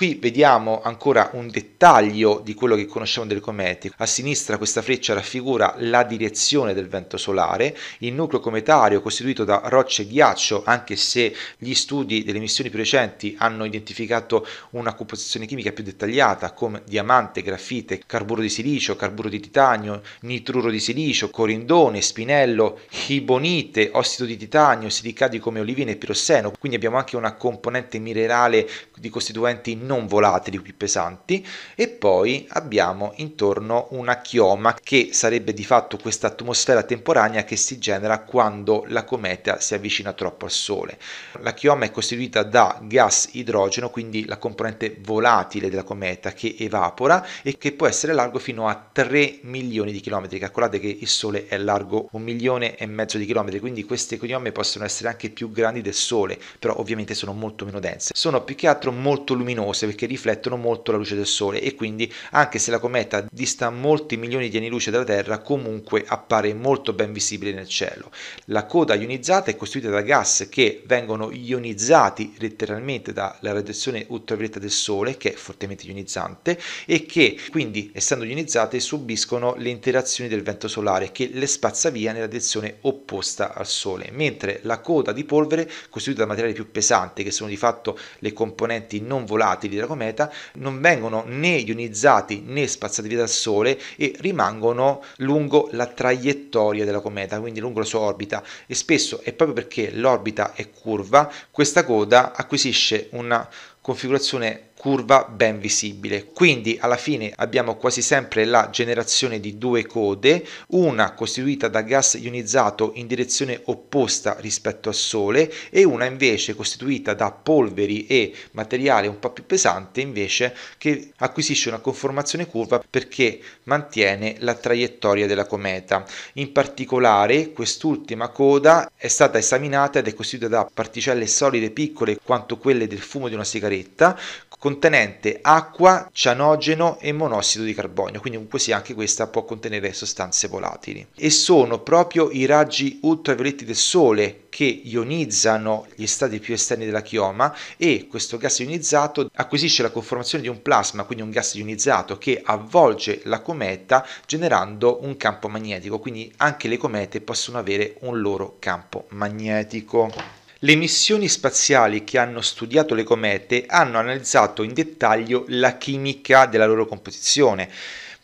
Qui vediamo ancora un dettaglio di quello che conosciamo delle comete. A sinistra questa freccia raffigura la direzione del vento solare, il nucleo cometario costituito da rocce e ghiaccio, anche se gli studi delle missioni più recenti hanno identificato una composizione chimica più dettagliata come diamante, grafite, carburo di silicio, carburo di titanio, nitruro di silicio, corindone, spinello, ibonite, ossido di titanio, silicati come olivine e pirosseno. Quindi abbiamo anche una componente minerale di costituenti non volatili più pesanti e poi abbiamo intorno una chioma che sarebbe di fatto questa atmosfera temporanea che si genera quando la cometa si avvicina troppo al Sole. La chioma è costituita da gas idrogeno, quindi la componente volatile della cometa che evapora e che può essere largo fino a 3 milioni di chilometri. Calcolate che il Sole è largo un milione e mezzo di chilometri, quindi queste chiome possono essere anche più grandi del Sole, però ovviamente sono molto meno dense. Sono più che altro molto luminose luminose perché riflettono molto la luce del Sole e quindi anche se la cometa dista molti milioni di anni luce dalla Terra comunque appare molto ben visibile nel cielo. La coda ionizzata è costituita da gas che vengono ionizzati letteralmente dalla radiazione ultravioletta del Sole che è fortemente ionizzante e che quindi essendo ionizzate subiscono le interazioni del vento solare che le spazza via nella direzione opposta al Sole, mentre la coda di polvere costituita da materiale più pesante che sono di fatto le componenti non volatili volatili della cometa non vengono né ionizzati né spazzati via dal Sole e rimangono lungo la traiettoria della cometa, quindi lungo la sua orbita e spesso è proprio perché l'orbita è curva, questa coda acquisisce una configurazione curva ben visibile. Quindi alla fine abbiamo quasi sempre la generazione di due code, una costituita da gas ionizzato in direzione opposta rispetto al Sole e una invece costituita da polveri e materiale un po' più pesante invece che acquisisce una conformazione curva perché mantiene la traiettoria della cometa. In particolare quest'ultima coda è stata esaminata ed è costituita da particelle solide piccole quanto quelle del fumo di una sigaretta con contenente acqua, cianogeno e monossido di carbonio, quindi anche questa può contenere sostanze volatili. E sono proprio i raggi ultravioletti del sole che ionizzano gli stati più esterni della chioma e questo gas ionizzato acquisisce la conformazione di un plasma, quindi un gas ionizzato che avvolge la cometa generando un campo magnetico, quindi anche le comete possono avere un loro campo magnetico. Le missioni spaziali che hanno studiato le comete hanno analizzato in dettaglio la chimica della loro composizione.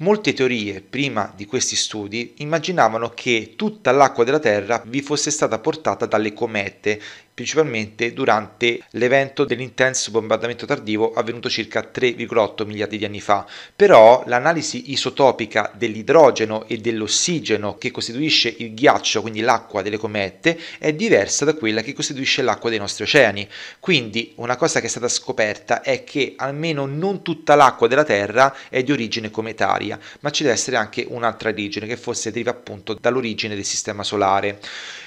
Molte teorie, prima di questi studi, immaginavano che tutta l'acqua della Terra vi fosse stata portata dalle comete principalmente durante l'evento dell'intenso bombardamento tardivo avvenuto circa 3,8 miliardi di anni fa. Però l'analisi isotopica dell'idrogeno e dell'ossigeno che costituisce il ghiaccio, quindi l'acqua delle comete, è diversa da quella che costituisce l'acqua dei nostri oceani. Quindi una cosa che è stata scoperta è che almeno non tutta l'acqua della Terra è di origine cometaria, ma ci deve essere anche un'altra origine che forse deriva appunto dall'origine del sistema solare.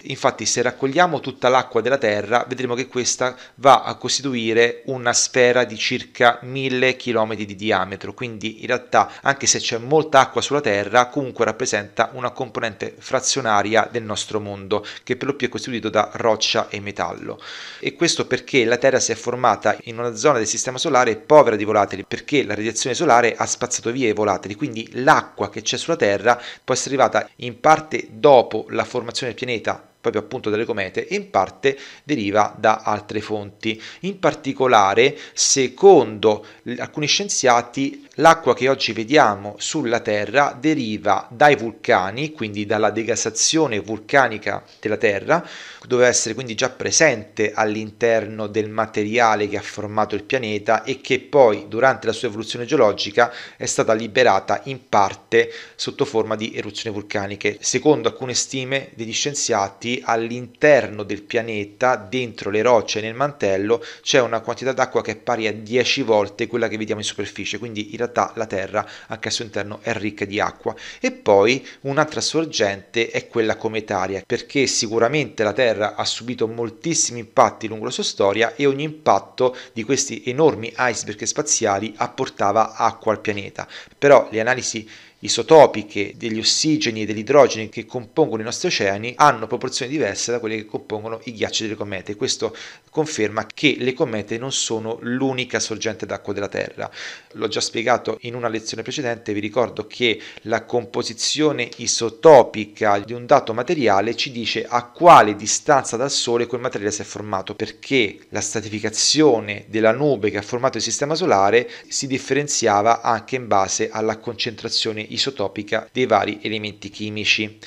Infatti se raccogliamo tutta l'acqua della Terra, Terra, vedremo che questa va a costituire una sfera di circa 1000 km di diametro, quindi in realtà anche se c'è molta acqua sulla Terra, comunque rappresenta una componente frazionaria del nostro mondo, che per lo più è costituito da roccia e metallo. E questo perché la Terra si è formata in una zona del Sistema Solare povera di volatili, perché la radiazione solare ha spazzato via i volatili, quindi l'acqua che c'è sulla Terra può essere arrivata in parte dopo la formazione del pianeta proprio appunto dalle comete e in parte deriva da altre fonti. In particolare, secondo alcuni scienziati, L'acqua che oggi vediamo sulla Terra deriva dai vulcani, quindi dalla degassazione vulcanica della Terra, doveva essere quindi già presente all'interno del materiale che ha formato il pianeta e che poi durante la sua evoluzione geologica è stata liberata in parte sotto forma di eruzioni vulcaniche. Secondo alcune stime degli scienziati, all'interno del pianeta, dentro le rocce e nel mantello, c'è una quantità d'acqua che è pari a 10 volte quella che vediamo in superficie, quindi in realtà realtà la Terra anche al suo interno è ricca di acqua. E poi un'altra sorgente è quella cometaria, perché sicuramente la Terra ha subito moltissimi impatti lungo la sua storia e ogni impatto di questi enormi iceberg spaziali apportava acqua al pianeta. Però le analisi isotopiche degli ossigeni e degli idrogeni che compongono i nostri oceani hanno proporzioni diverse da quelle che compongono i ghiacci delle comete. Questo conferma che le comete non sono l'unica sorgente d'acqua della Terra. L'ho già spiegato in una lezione precedente, vi ricordo che la composizione isotopica di un dato materiale ci dice a quale distanza dal Sole quel materiale si è formato, perché la stratificazione della nube che ha formato il sistema solare si differenziava anche in base alla concentrazione isotopica dei vari elementi chimici.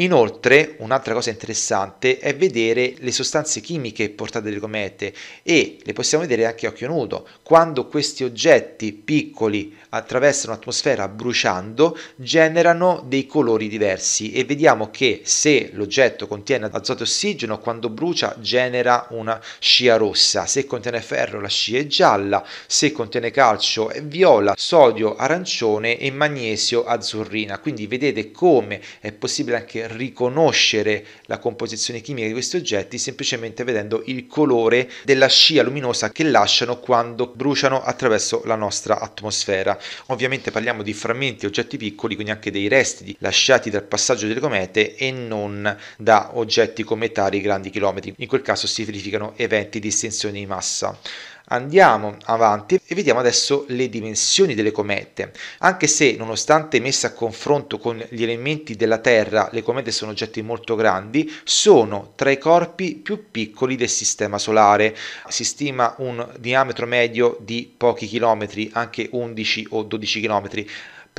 Inoltre, un'altra cosa interessante è vedere le sostanze chimiche portate dalle comete e le possiamo vedere anche a occhio nudo. Quando questi oggetti piccoli attraversano l'atmosfera bruciando, generano dei colori diversi e vediamo che se l'oggetto contiene azoto e ossigeno, quando brucia genera una scia rossa, se contiene ferro la scia è gialla, se contiene calcio è viola, sodio arancione e magnesio azzurrina. Quindi vedete come è possibile anche riconoscere la composizione chimica di questi oggetti semplicemente vedendo il colore della scia luminosa che lasciano quando bruciano attraverso la nostra atmosfera. Ovviamente parliamo di frammenti, oggetti piccoli, quindi anche dei resti lasciati dal passaggio delle comete e non da oggetti cometari grandi chilometri. In quel caso si verificano eventi di estensione di massa. Andiamo avanti e vediamo adesso le dimensioni delle comete. Anche se, nonostante messe a confronto con gli elementi della Terra, le comete sono oggetti molto grandi, sono tra i corpi più piccoli del Sistema Solare. Si stima un diametro medio di pochi chilometri, anche 11 o 12 chilometri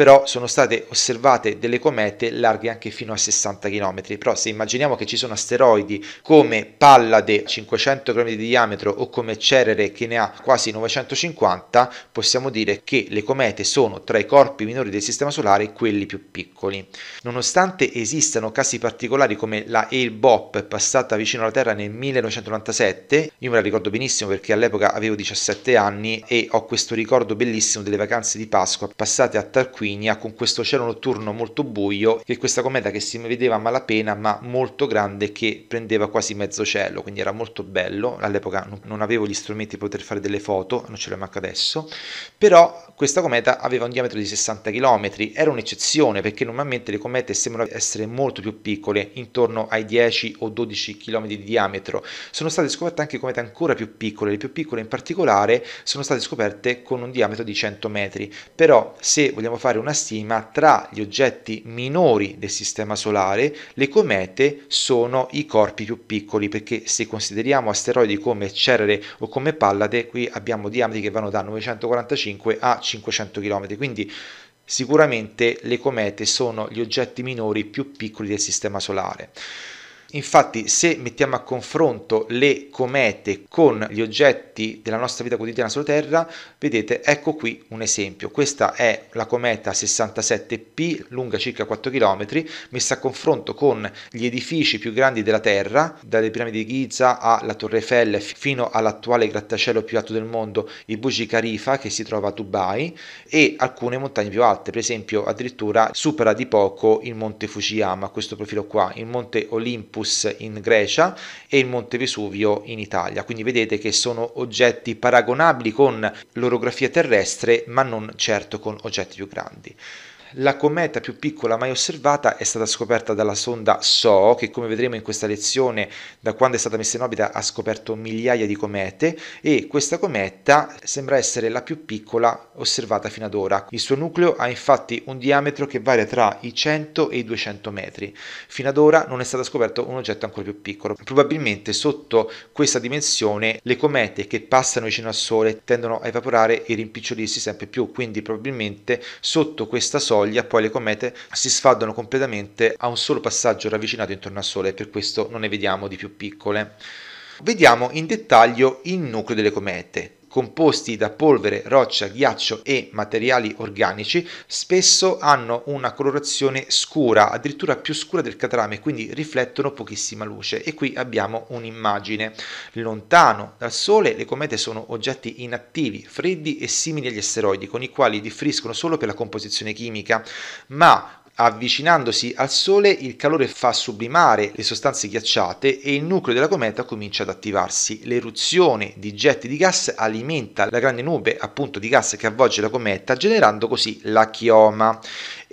però sono state osservate delle comete larghe anche fino a 60 km, però se immaginiamo che ci sono asteroidi come Pallade 500 km di diametro o come Cerere che ne ha quasi 950, possiamo dire che le comete sono tra i corpi minori del Sistema Solare quelli più piccoli. Nonostante esistano casi particolari come la Hale-Bopp passata vicino alla Terra nel 1997, io me la ricordo benissimo perché all'epoca avevo 17 anni e ho questo ricordo bellissimo delle vacanze di Pasqua passate a Tarquin Lavinia con questo cielo notturno molto buio e questa cometa che si vedeva a malapena ma molto grande che prendeva quasi mezzo cielo, quindi era molto bello, all'epoca non avevo gli strumenti per poter fare delle foto, non ce le manca adesso, però questa cometa aveva un diametro di 60 km, era un'eccezione perché normalmente le comete sembrano essere molto più piccole, intorno ai 10 o 12 km di diametro, sono state scoperte anche comete ancora più piccole, le più piccole in particolare sono state scoperte con un diametro di 100 metri, però se vogliamo fare fare una stima tra gli oggetti minori del sistema solare, le comete sono i corpi più piccoli, perché se consideriamo asteroidi come Cerere o come Pallade, qui abbiamo diametri che vanno da 945 a 500 km, quindi sicuramente le comete sono gli oggetti minori più piccoli del sistema solare. Infatti, se mettiamo a confronto le comete con gli oggetti della nostra vita quotidiana sulla Terra, vedete, ecco qui un esempio. Questa è la cometa 67P, lunga circa 4 km, messa a confronto con gli edifici più grandi della Terra, dalle piramidi di Giza alla Torre Eiffel fino all'attuale grattacielo più alto del mondo, il Burj Khalifa, che si trova a Dubai, e alcune montagne più alte, per esempio addirittura supera di poco il monte Fujiyama, questo profilo qua, il monte Olympus Delfus in Grecia e il Monte Vesuvio in Italia. Quindi vedete che sono oggetti paragonabili con l'orografia terrestre, ma non certo con oggetti più grandi. La cometa più piccola mai osservata è stata scoperta dalla sonda SO, che come vedremo in questa lezione, da quando è stata messa in orbita ha scoperto migliaia di comete e questa cometa sembra essere la più piccola osservata fino ad ora. Il suo nucleo ha infatti un diametro che varia tra i 100 e i 200 metri. Fino ad ora non è stato scoperto un oggetto ancora più piccolo. Probabilmente sotto questa dimensione le comete che passano vicino al Sole tendono a evaporare e rimpicciolirsi sempre più, quindi probabilmente sotto questa soglia soglia, poi le comete si sfaldano completamente a un solo passaggio ravvicinato intorno al Sole, per questo non ne vediamo di più piccole. Vediamo in dettaglio il nucleo delle comete composti da polvere, roccia, ghiaccio e materiali organici, spesso hanno una colorazione scura, addirittura più scura del catarame, quindi riflettono pochissima luce. E qui abbiamo un'immagine. Lontano dal Sole le comete sono oggetti inattivi, freddi e simili agli asteroidi, con i quali differiscono solo per la composizione chimica, ma Avvicinandosi al Sole il calore fa sublimare le sostanze ghiacciate e il nucleo della cometa comincia ad attivarsi. L'eruzione di getti di gas alimenta la grande nube appunto di gas che avvolge la cometa generando così la chioma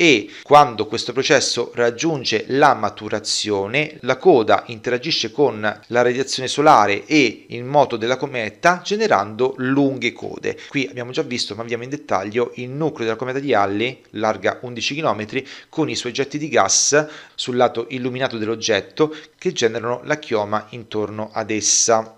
e quando questo processo raggiunge la maturazione, la coda interagisce con la radiazione solare e il moto della cometa generando lunghe code. Qui abbiamo già visto, ma andiamo in dettaglio, il nucleo della cometa di Halley, larga 11 km, con i suoi getti di gas sul lato illuminato dell'oggetto che generano la chioma intorno ad essa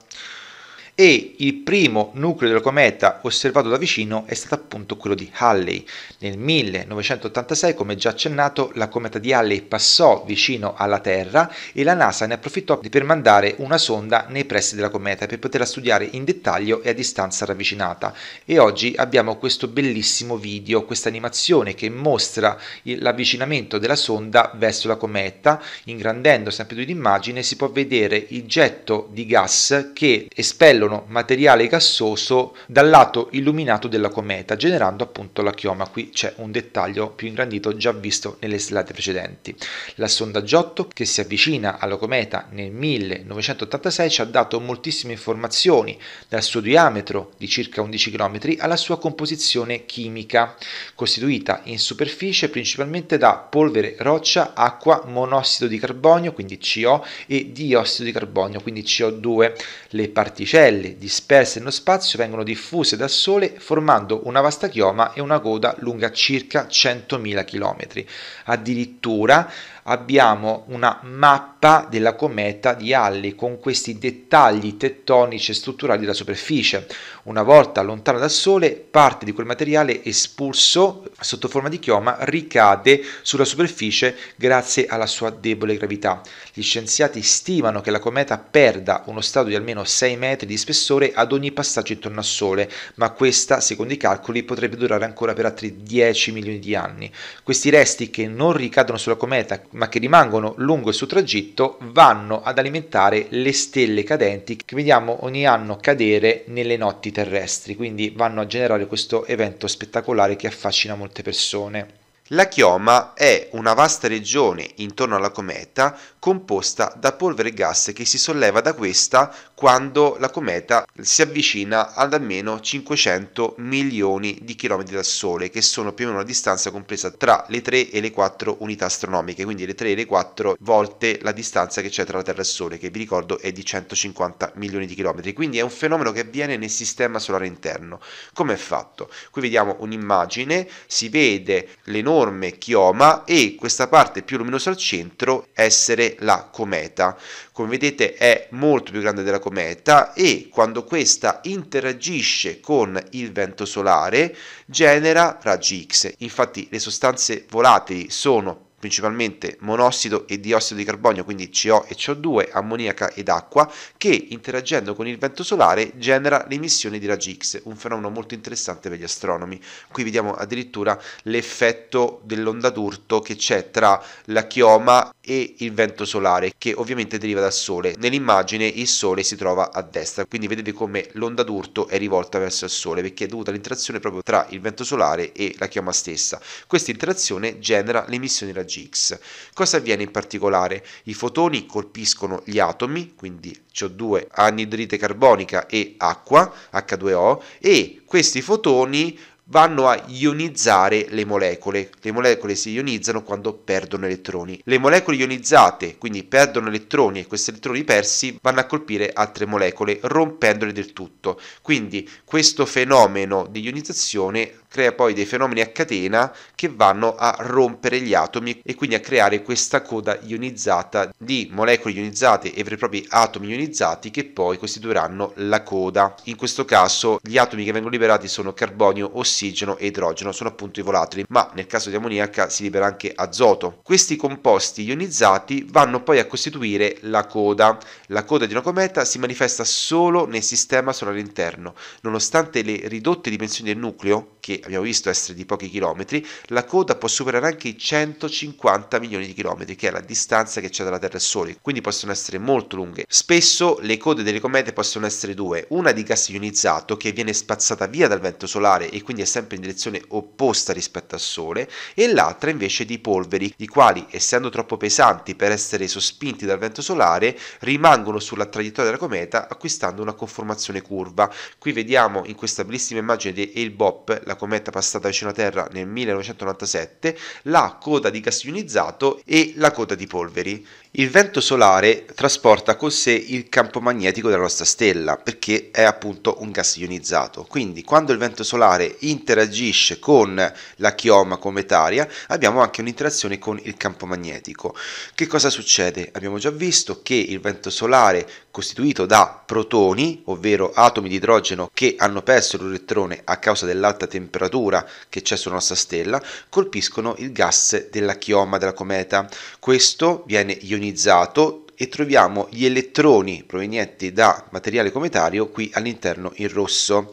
e il primo nucleo della cometa osservato da vicino è stato appunto quello di Halley. Nel 1986, come già accennato, la cometa di Halley passò vicino alla Terra e la NASA ne approfittò per mandare una sonda nei pressi della cometa per poterla studiare in dettaglio e a distanza ravvicinata. E oggi abbiamo questo bellissimo video, questa animazione che mostra l'avvicinamento della sonda verso la cometa, ingrandendo sempre più l'immagine si può vedere il getto di gas che espellono emettono materiale gassoso dal lato illuminato della cometa, generando appunto la chioma. Qui c'è un dettaglio più ingrandito già visto nelle slide precedenti. La sonda Giotto, che si avvicina alla cometa nel 1986, ci ha dato moltissime informazioni, dal suo diametro di circa 11 km alla sua composizione chimica, costituita in superficie principalmente da polvere, roccia, acqua, monossido di carbonio, quindi CO, e diossido di carbonio, quindi CO2. Le particelle stelle disperse nello spazio vengono diffuse dal Sole formando una vasta chioma e una coda lunga circa 100.000 km. Addirittura abbiamo una mappa della cometa di Halley con questi dettagli tettonici e strutturali della superficie. Una volta lontana dal Sole, parte di quel materiale espulso sotto forma di chioma ricade sulla superficie grazie alla sua debole gravità. Gli scienziati stimano che la cometa perda uno stato di almeno 6 metri di spessore ad ogni passaggio intorno al Sole, ma questa, secondo i calcoli, potrebbe durare ancora per altri 10 milioni di anni. Questi resti che non ricadono sulla cometa ma che rimangono lungo il suo tragitto, vanno ad alimentare le stelle cadenti che vediamo ogni anno cadere nelle notti terrestri, quindi vanno a generare questo evento spettacolare che affascina molte persone. La chioma è una vasta regione intorno alla cometa composta da polvere e gas che si solleva da questa quando la cometa si avvicina ad almeno 500 milioni di chilometri dal Sole, che sono più o meno la distanza compresa tra le 3 e le 4 unità astronomiche, quindi le 3 e le 4 volte la distanza che c'è tra la Terra e il Sole, che vi ricordo è di 150 milioni di chilometri, quindi è un fenomeno che avviene nel sistema solare interno. Come è fatto? Qui vediamo un'immagine, si vede l'enorme chioma e questa parte più luminosa al centro essere la cometa come vedete è molto più grande della cometa e quando questa interagisce con il vento solare genera raggi X. Infatti le sostanze volatili sono principalmente monossido e diossido di carbonio, quindi CO e CO2, ammoniaca ed acqua, che interagendo con il vento solare genera l'emissione di raggi X, un fenomeno molto interessante per gli astronomi. Qui vediamo addirittura l'effetto dell'onda d'urto che c'è tra la chioma e il vento solare, che ovviamente deriva dal Sole. Nell'immagine il Sole si trova a destra, quindi vedete come l'onda d'urto è rivolta verso il Sole, perché è dovuta all'interazione proprio tra il vento solare e la chioma stessa. Questa interazione genera l'emissione di raggi X. Hg. Cosa avviene in particolare? I fotoni colpiscono gli atomi, quindi CO2, anidride carbonica e acqua, H2O, e questi fotoni vanno a ionizzare le molecole. Le molecole si ionizzano quando perdono elettroni. Le molecole ionizzate, quindi perdono elettroni e questi elettroni persi vanno a colpire altre molecole rompendole del tutto. Quindi questo fenomeno di ionizzazione crea poi dei fenomeni a catena che vanno a rompere gli atomi e quindi a creare questa coda ionizzata di molecole ionizzate e veri e propri atomi ionizzati che poi costituiranno la coda. In questo caso gli atomi che vengono liberati sono carbonio, ossigeno ossigeno e idrogeno sono appunto i volatili, ma nel caso di ammoniaca si libera anche azoto. Questi composti ionizzati vanno poi a costituire la coda. La coda di una cometa si manifesta solo nel sistema solare interno. Nonostante le ridotte dimensioni del nucleo, che abbiamo visto essere di pochi chilometri, la coda può superare anche i 150 milioni di chilometri, che è la distanza che c'è dalla Terra al Sole, quindi possono essere molto lunghe. Spesso le code delle comete possono essere due, una di gas ionizzato che viene spazzata via dal vento solare e quindi è sempre in direzione opposta rispetto al Sole e l'altra invece di polveri, i quali, essendo troppo pesanti per essere sospinti dal vento solare, rimangono sulla traiettoria della cometa acquistando una conformazione curva. Qui vediamo in questa bellissima immagine di Hale Bopp, la cometa passata vicino a Terra nel 1997, la coda di gas ionizzato e la coda di polveri. Il vento solare trasporta con sé il campo magnetico della nostra stella, perché è appunto un gas ionizzato. Quindi quando il vento solare interagisce con la chioma cometaria, abbiamo anche un'interazione con il campo magnetico. Che cosa succede? Abbiamo già visto che il vento solare costituito da protoni, ovvero atomi di idrogeno che hanno perso l'elettrone a causa dell'alta temperatura che c'è sulla nostra stella, colpiscono il gas della chioma della cometa. Questo viene ionizzato e troviamo gli elettroni provenienti da materiale cometario qui all'interno in rosso.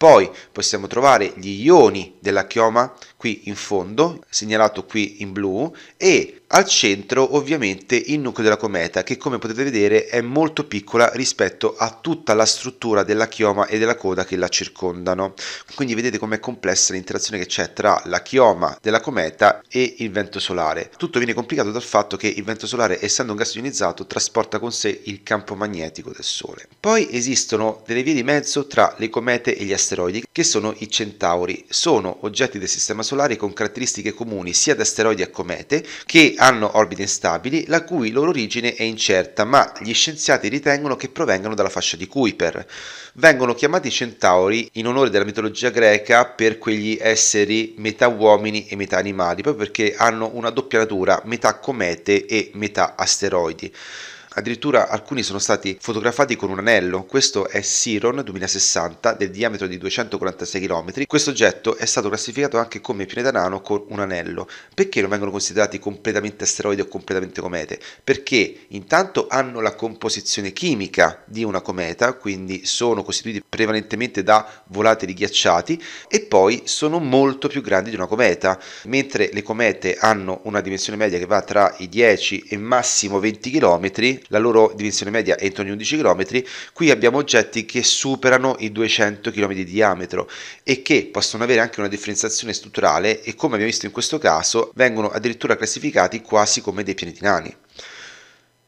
Poi possiamo trovare gli ioni della chioma qui in fondo, segnalato qui in blu, e al centro ovviamente il nucleo della cometa che come potete vedere è molto piccola rispetto a tutta la struttura della chioma e della coda che la circondano. Quindi vedete com'è complessa l'interazione che c'è tra la chioma della cometa e il vento solare. Tutto viene complicato dal fatto che il vento solare, essendo un gas ionizzato, trasporta con sé il campo magnetico del Sole. Poi esistono delle vie di mezzo tra le comete e gli astronauti asteroidi che sono i centauri. Sono oggetti del Sistema Solare con caratteristiche comuni sia ad asteroidi a comete che hanno orbite instabili la cui loro origine è incerta ma gli scienziati ritengono che provengano dalla fascia di Kuiper. Vengono chiamati centauri in onore della mitologia greca per quegli esseri metà uomini e metà animali proprio perché hanno una doppia natura metà comete e metà asteroidi. Addirittura alcuni sono stati fotografati con un anello. Questo è Siron 2060 del diametro di 246 km. Questo oggetto è stato classificato anche come pianeta nano con un anello. Perché non vengono considerati completamente asteroidi o completamente comete? Perché intanto hanno la composizione chimica di una cometa, quindi sono costituiti prevalentemente da volatili ghiacciati e poi sono molto più grandi di una cometa. Mentre le comete hanno una dimensione media che va tra i 10 e massimo 20 km, la loro dimensione media è intorno ai 11 km, qui abbiamo oggetti che superano i 200 km di diametro e che possono avere anche una differenziazione strutturale e come abbiamo visto in questo caso vengono addirittura classificati quasi come dei pianeti nani.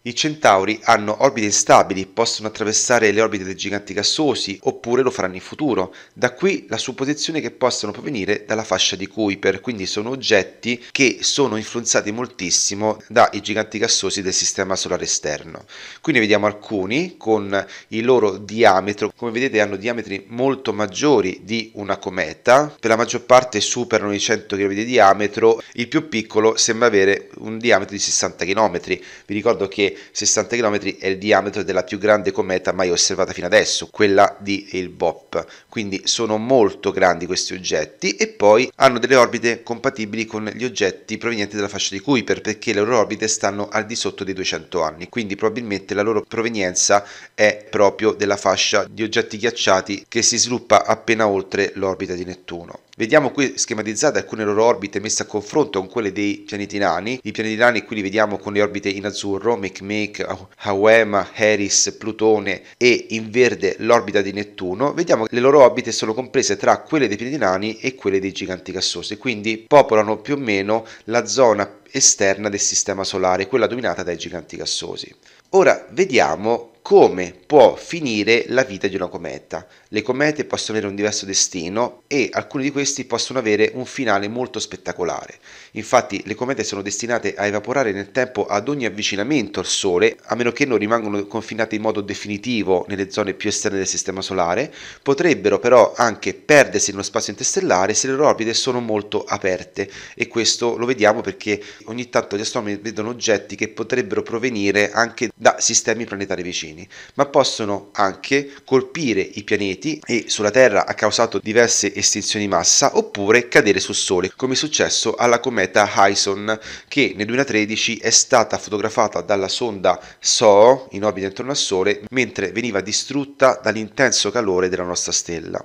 I centauri hanno orbite stabili, possono attraversare le orbite dei giganti gassosi oppure lo faranno in futuro. Da qui la supposizione che possano provenire dalla fascia di Kuiper, quindi sono oggetti che sono influenzati moltissimo dai giganti gassosi del sistema solare esterno. Qui ne vediamo alcuni con il loro diametro, come vedete hanno diametri molto maggiori di una cometa, per la maggior parte superano i 100 km di diametro, il più piccolo sembra avere un diametro di 60 km. Vi ricordo che 60 km è il diametro della più grande cometa mai osservata fino adesso, quella di il Bop. Quindi sono molto grandi questi oggetti e poi hanno delle orbite compatibili con gli oggetti provenienti dalla fascia di Kuiper perché le loro orbite stanno al di sotto dei 200 anni, quindi probabilmente la loro provenienza è proprio della fascia di oggetti ghiacciati che si sviluppa appena oltre l'orbita di Nettuno. Vediamo qui schematizzate alcune loro orbite messe a confronto con quelle dei pianeti nani. I pianeti nani qui li vediamo con le orbite in azzurro, Mekmek, Hawema, Eris, Plutone e in verde l'orbita di Nettuno. Vediamo che le loro orbite sono comprese tra quelle dei pianeti nani e quelle dei giganti gassosi, quindi popolano più o meno la zona esterna del sistema solare, quella dominata dai giganti gassosi. Ora vediamo come può finire la vita di una cometa. Le comete possono avere un diverso destino e alcuni di questi possono avere un finale molto spettacolare. Infatti le comete sono destinate a evaporare nel tempo ad ogni avvicinamento al Sole, a meno che non rimangano confinate in modo definitivo nelle zone più esterne del Sistema Solare, potrebbero però anche perdersi nello spazio interstellare se le loro orbite sono molto aperte e questo lo vediamo perché ogni tanto gli astronomi vedono oggetti che potrebbero provenire anche da sistemi planetari vicini, ma possono anche colpire i pianeti e sulla Terra ha causato diverse estinzioni di massa oppure cadere sul Sole, come è successo alla cometa Hyson che nel 2013 è stata fotografata dalla sonda SOO in orbita intorno al Sole mentre veniva distrutta dall'intenso calore della nostra stella.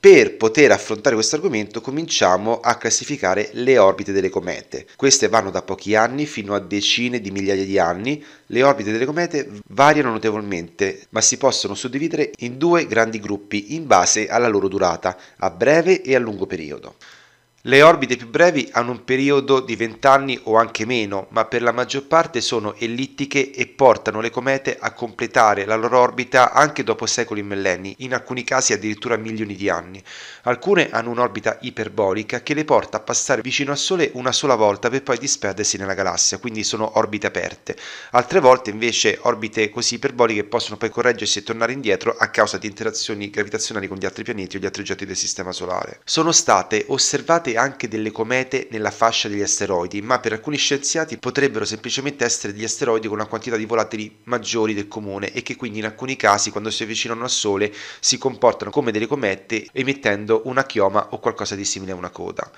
Per poter affrontare questo argomento cominciamo a classificare le orbite delle comete. Queste vanno da pochi anni fino a decine di migliaia di anni. Le orbite delle comete variano notevolmente, ma si possono suddividere in due grandi gruppi in base alla loro durata, a breve e a lungo periodo. Le orbite più brevi hanno un periodo di 20 anni o anche meno, ma per la maggior parte sono ellittiche e portano le comete a completare la loro orbita anche dopo secoli e millenni, in alcuni casi addirittura milioni di anni. Alcune hanno un'orbita iperbolica che le porta a passare vicino al Sole una sola volta per poi disperdersi nella galassia, quindi sono orbite aperte. Altre volte invece orbite così iperboliche possono poi correggersi e tornare indietro a causa di interazioni gravitazionali con gli altri pianeti o gli altri oggetti del Sistema Solare. Sono state osservate trovate anche delle comete nella fascia degli asteroidi, ma per alcuni scienziati potrebbero semplicemente essere degli asteroidi con una quantità di volatili maggiori del comune e che quindi in alcuni casi quando si avvicinano al Sole si comportano come delle comete emettendo una chioma o qualcosa di simile a una coda.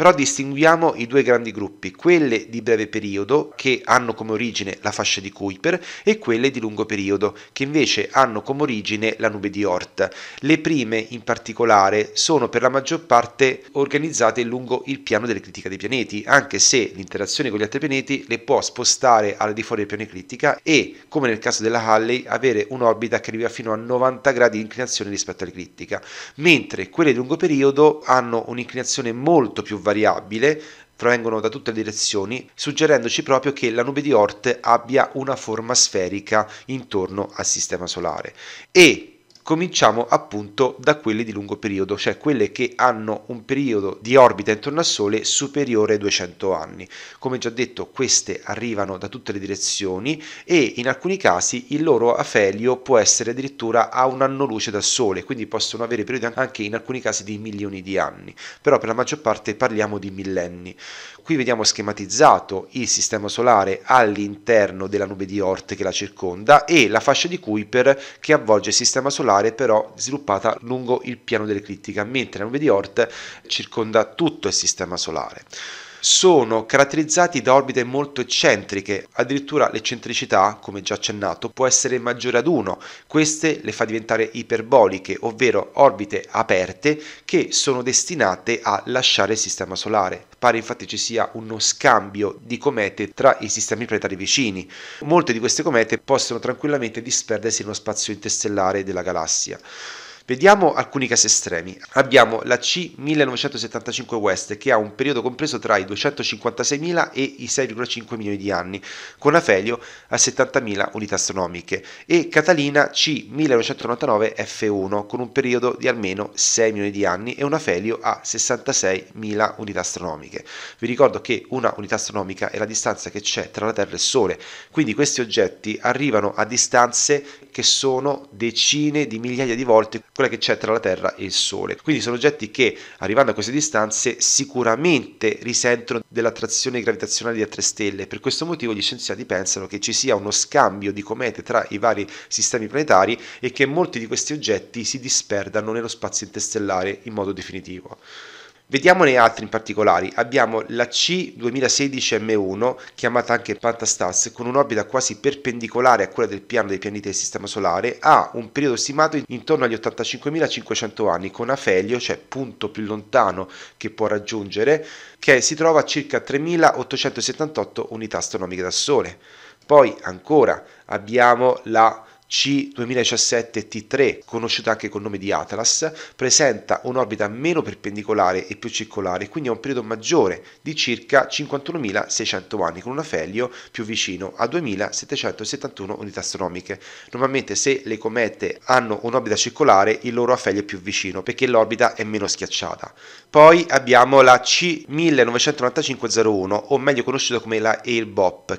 Però distinguiamo i due grandi gruppi, quelle di breve periodo che hanno come origine la fascia di Kuiper e quelle di lungo periodo che invece hanno come origine la nube di Oort. Le prime in particolare sono per la maggior parte organizzate lungo il piano delle critiche dei pianeti, anche se l'interazione con gli altri pianeti le può spostare al di fuori del piano eclittica e, come nel caso della Halley, avere un'orbita che arriva fino a 90 gradi di inclinazione rispetto all'eclittica, mentre quelle di lungo periodo hanno un'inclinazione molto più variabile variabile provengono da tutte le direzioni, suggerendoci proprio che la nube di Oort abbia una forma sferica intorno al sistema solare. E cominciamo appunto da quelle di lungo periodo, cioè quelle che hanno un periodo di orbita intorno al Sole superiore ai 200 anni. Come già detto, queste arrivano da tutte le direzioni e in alcuni casi il loro afelio può essere addirittura a un anno luce dal Sole, quindi possono avere periodi anche in alcuni casi di milioni di anni, però per la maggior parte parliamo di millenni. Qui vediamo schematizzato il sistema solare all'interno della nube di Oort che la circonda e la fascia di Kuiper che avvolge il sistema solare però sviluppata lungo il piano dell'eclittica, mentre la nube di Oort circonda tutto il sistema solare sono caratterizzati da orbite molto eccentriche, addirittura l'eccentricità, come già accennato, può essere maggiore ad 1, queste le fa diventare iperboliche, ovvero orbite aperte che sono destinate a lasciare il sistema solare. Pare infatti ci sia uno scambio di comete tra i sistemi planetari vicini. Molte di queste comete possono tranquillamente disperdersi nello spazio interstellare della galassia. Vediamo alcuni casi estremi. Abbiamo la C1975 West che ha un periodo compreso tra i 256.000 e i 6,5 milioni di anni, con Afelio a 70.000 unità astronomiche e Catalina C1999 F1 con un periodo di almeno 6 milioni di anni e un Afelio a 66.000 unità astronomiche. Vi ricordo che una unità astronomica è la distanza che c'è tra la Terra e il Sole, quindi questi oggetti arrivano a distanze che sono decine di migliaia di volte quella che c'è tra la Terra e il Sole. Quindi sono oggetti che arrivando a queste distanze sicuramente risentono dell'attrazione gravitazionale di altre stelle. Per questo motivo gli scienziati pensano che ci sia uno scambio di comete tra i vari sistemi planetari e che molti di questi oggetti si disperdano nello spazio interstellare in modo definitivo. Vediamone altri in particolare. Abbiamo la C2016M1, chiamata anche Pantastas, con un'orbita quasi perpendicolare a quella del piano dei pianeti del Sistema Solare, ha un periodo stimato intorno agli 85.500 anni, con Afelio, cioè punto più lontano che può raggiungere, che si trova a circa 3.878 unità astronomiche da Sole. Poi ancora abbiamo la c2017 T3, conosciuta anche col nome di Atlas, presenta un'orbita meno perpendicolare e più circolare, quindi ha un periodo maggiore di circa 51.600 anni, con un afelio più vicino a 2.771 unità astronomiche. Normalmente se le comete hanno un'orbita circolare, il loro afelio è più vicino, perché l'orbita è meno schiacciata. Poi abbiamo la c 199501 o meglio conosciuta come la hale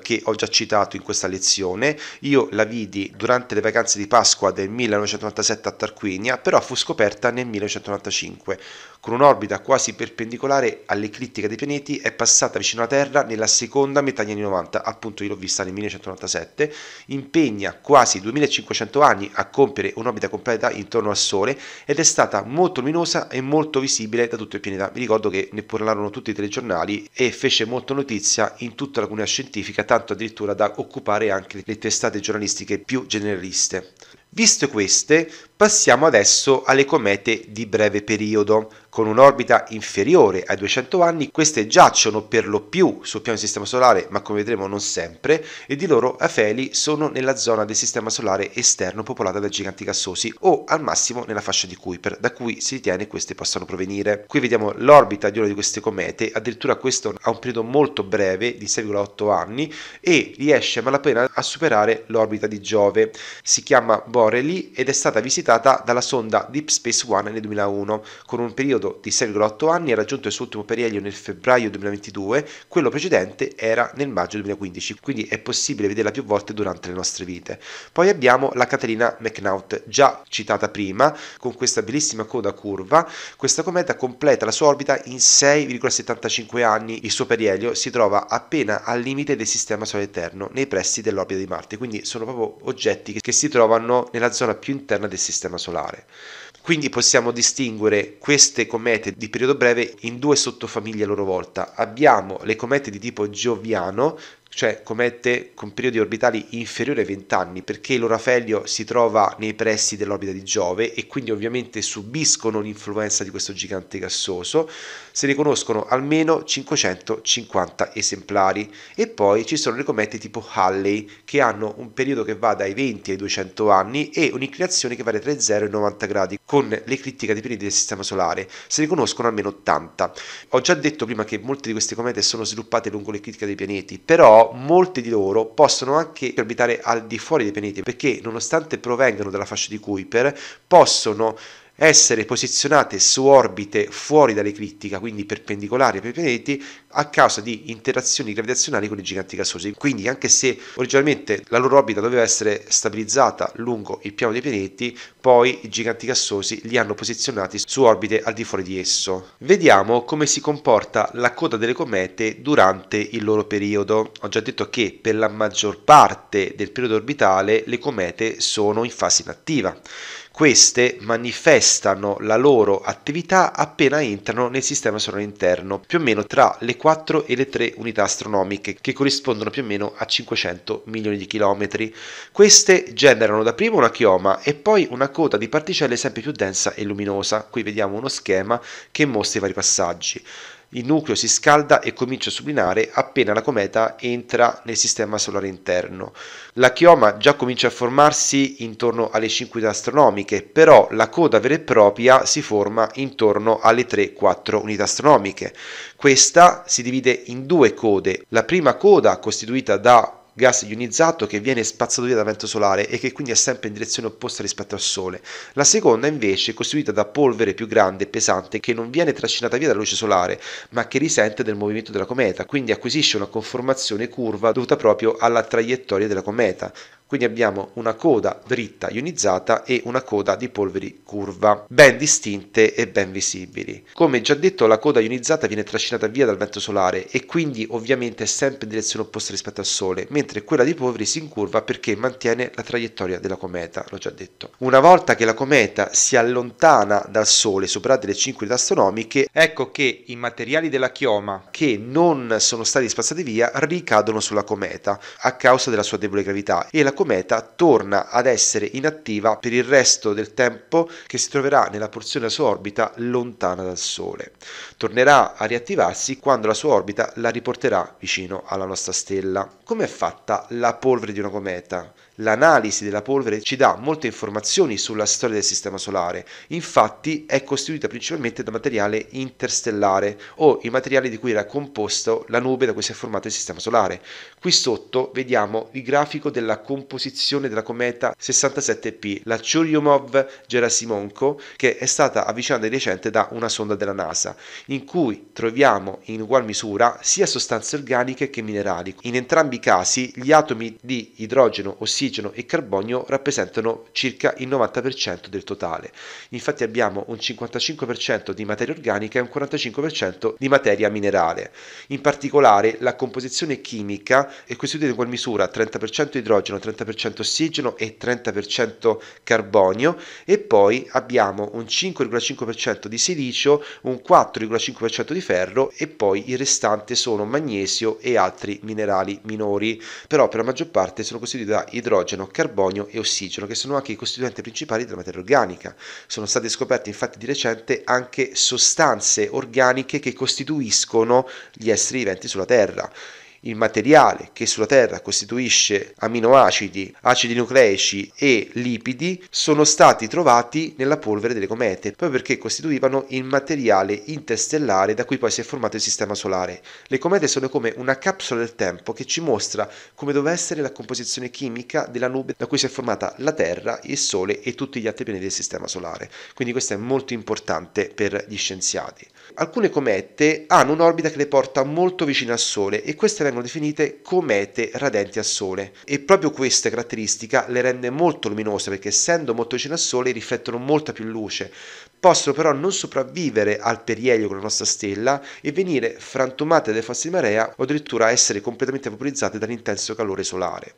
che ho già citato in questa lezione. Io la vidi durante le vacanze di Pasqua del 1997 a Tarquinia, però fu scoperta nel 1995. Con un'orbita quasi perpendicolare all'eclittica dei pianeti è passata vicino alla Terra nella seconda metà degli anni 90, appunto io l'ho vista nel 1997, impegna quasi 2500 anni a compiere un'orbita completa intorno al Sole ed è stata molto luminosa e molto visibile da tutto il pianeta. Vi ricordo che ne parlarono tutti i telegiornali e fece molta notizia in tutta la comunità scientifica, tanto addirittura da occupare anche le testate giornalistiche più generaliste previste. Viste queste, Passiamo adesso alle comete di breve periodo. Con un'orbita inferiore ai 200 anni, queste giacciono per lo più sul piano del Sistema Solare, ma come vedremo non sempre, e di loro afeli sono nella zona del Sistema Solare esterno popolata da giganti gassosi o al massimo nella fascia di Kuiper, da cui si ritiene queste possano provenire. Qui vediamo l'orbita di una di queste comete, addirittura questo ha un periodo molto breve di 6,8 anni e riesce a malapena a superare l'orbita di Giove. Si chiama Borelli ed è stata visitata acquistata dalla sonda Deep Space One nel 2001. Con un periodo di 6,8 anni ha raggiunto il suo ultimo perielio nel febbraio 2022, quello precedente era nel maggio 2015, quindi è possibile vederla più volte durante le nostre vite. Poi abbiamo la Caterina McNaught, già citata prima, con questa bellissima coda curva. Questa cometa completa la sua orbita in 6,75 anni. Il suo perielio si trova appena al limite del sistema solare eterno, nei pressi dell'orbita di Marte, quindi sono proprio oggetti che si trovano nella zona più interna del sistema sistema solare. Quindi possiamo distinguere queste comete di periodo breve in due sottofamiglie a loro volta. Abbiamo le comete di tipo gioviano, cioè comete con periodi orbitali inferiori ai 20 anni, perché l'orafelio si trova nei pressi dell'orbita di Giove e quindi ovviamente subiscono l'influenza di questo gigante gassoso, se ne conoscono almeno 550 esemplari e poi ci sono le comete tipo Halley che hanno un periodo che va dai 20 ai 200 anni e un'inclinazione che va tra 0 ai 90 gradi con l'eclittica dei periodi del Sistema Solare, se ne conoscono almeno 80. Ho già detto prima che molte di queste comete sono sviluppate lungo l'eclittica dei pianeti, però però molte di loro possono anche orbitare al di fuori dei pianeti perché nonostante provengano dalla fascia di Kuiper possono essere posizionate su orbite fuori dall'eclittica, quindi perpendicolari ai pianeti, a causa di interazioni gravitazionali con i giganti gassosi. Quindi, anche se originalmente la loro orbita doveva essere stabilizzata lungo il piano dei pianeti, poi i giganti gassosi li hanno posizionati su orbite al di fuori di esso. Vediamo come si comporta la coda delle comete durante il loro periodo. Ho già detto che per la maggior parte del periodo orbitale le comete sono in fase inattiva. Queste manifestano la loro attività appena entrano nel sistema solare interno, più o meno tra le 4 e le 3 unità astronomiche, che corrispondono più o meno a 500 milioni di chilometri. Queste generano dapprima una chioma e poi una coda di particelle sempre più densa e luminosa. Qui vediamo uno schema che mostra i vari passaggi il nucleo si scalda e comincia a sublinare appena la cometa entra nel sistema solare interno. La chioma già comincia a formarsi intorno alle 5 unità astronomiche, però la coda vera e propria si forma intorno alle 3-4 unità astronomiche. Questa si divide in due code. La prima coda, costituita da gas ionizzato che viene spazzato via da vento solare e che quindi è sempre in direzione opposta rispetto al Sole. La seconda invece è costituita da polvere più grande e pesante che non viene trascinata via dalla luce solare, ma che risente del movimento della cometa, quindi acquisisce una conformazione curva dovuta proprio alla traiettoria della cometa. Quindi abbiamo una coda dritta ionizzata e una coda di polveri curva, ben distinte e ben visibili. Come già detto, la coda ionizzata viene trascinata via dal vento solare e quindi ovviamente è sempre in direzione opposta rispetto al Sole, mentre quella di polveri si incurva perché mantiene la traiettoria della cometa, l'ho già detto. Una volta che la cometa si allontana dal Sole, superate le 5 unità astronomiche, ecco che i materiali della chioma che non sono stati spazzati via ricadono sulla cometa a causa della sua debole gravità e la cometa cometa torna ad essere inattiva per il resto del tempo che si troverà nella porzione della sua orbita lontana dal Sole. Tornerà a riattivarsi quando la sua orbita la riporterà vicino alla nostra stella. Com'è fatta la polvere di una cometa? L'analisi della polvere ci dà molte informazioni sulla storia del Sistema Solare, infatti è costituita principalmente da materiale interstellare o i materiali di cui era composto la nube da cui si è formato il Sistema Solare. Qui sotto vediamo il grafico della composizione della cometa 67P, la churyumov gerasimonko che è stata avvicinata di recente da una sonda della NASA, in cui troviamo in ugual misura sia sostanze organiche che minerali. In entrambi i casi gli atomi di idrogeno, ossia ossigeno e carbonio rappresentano circa il 90% del totale. Infatti abbiamo un 55% di materia organica e un 45% di materia minerale. In particolare la composizione chimica è costituita in qual misura 30% idrogeno, 30% ossigeno e 30% carbonio e poi abbiamo un 5,5% di silicio, un 4,5% di ferro e poi il restante sono magnesio e altri minerali minori, però per la maggior parte sono costituiti da idrogeno idrogeno, carbonio e ossigeno, che sono anche i costituenti principali della materia organica. Sono state scoperte infatti di recente anche sostanze organiche che costituiscono gli esseri viventi sulla Terra il materiale che sulla Terra costituisce aminoacidi, acidi nucleici e lipidi sono stati trovati nella polvere delle comete, proprio perché costituivano il materiale interstellare da cui poi si è formato il sistema solare. Le comete sono come una capsula del tempo che ci mostra come doveva essere la composizione chimica della nube da cui si è formata la Terra, il Sole e tutti gli altri pianeti del sistema solare. Quindi questo è molto importante per gli scienziati. Alcune comete hanno un'orbita che le porta molto vicino al Sole e queste vengono definite comete radenti al Sole e proprio questa caratteristica le rende molto luminose perché essendo molto vicine al Sole riflettono molta più luce. Possono però non sopravvivere al perielio con la nostra stella e venire frantumate dai fossi di marea o addirittura essere completamente vaporizzate dall'intenso calore solare.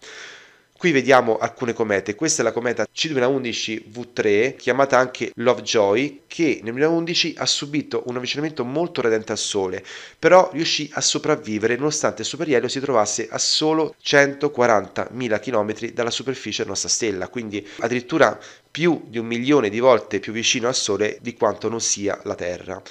Qui vediamo alcune comete, questa è la cometa C2011 V3, chiamata anche Lovejoy, che nel 2011 ha subito un avvicinamento molto radente al Sole, però riuscì a sopravvivere nonostante il superiello si trovasse a solo 140.000 km dalla superficie della nostra stella, quindi addirittura più di un milione di volte più vicino al Sole di quanto non sia la Terra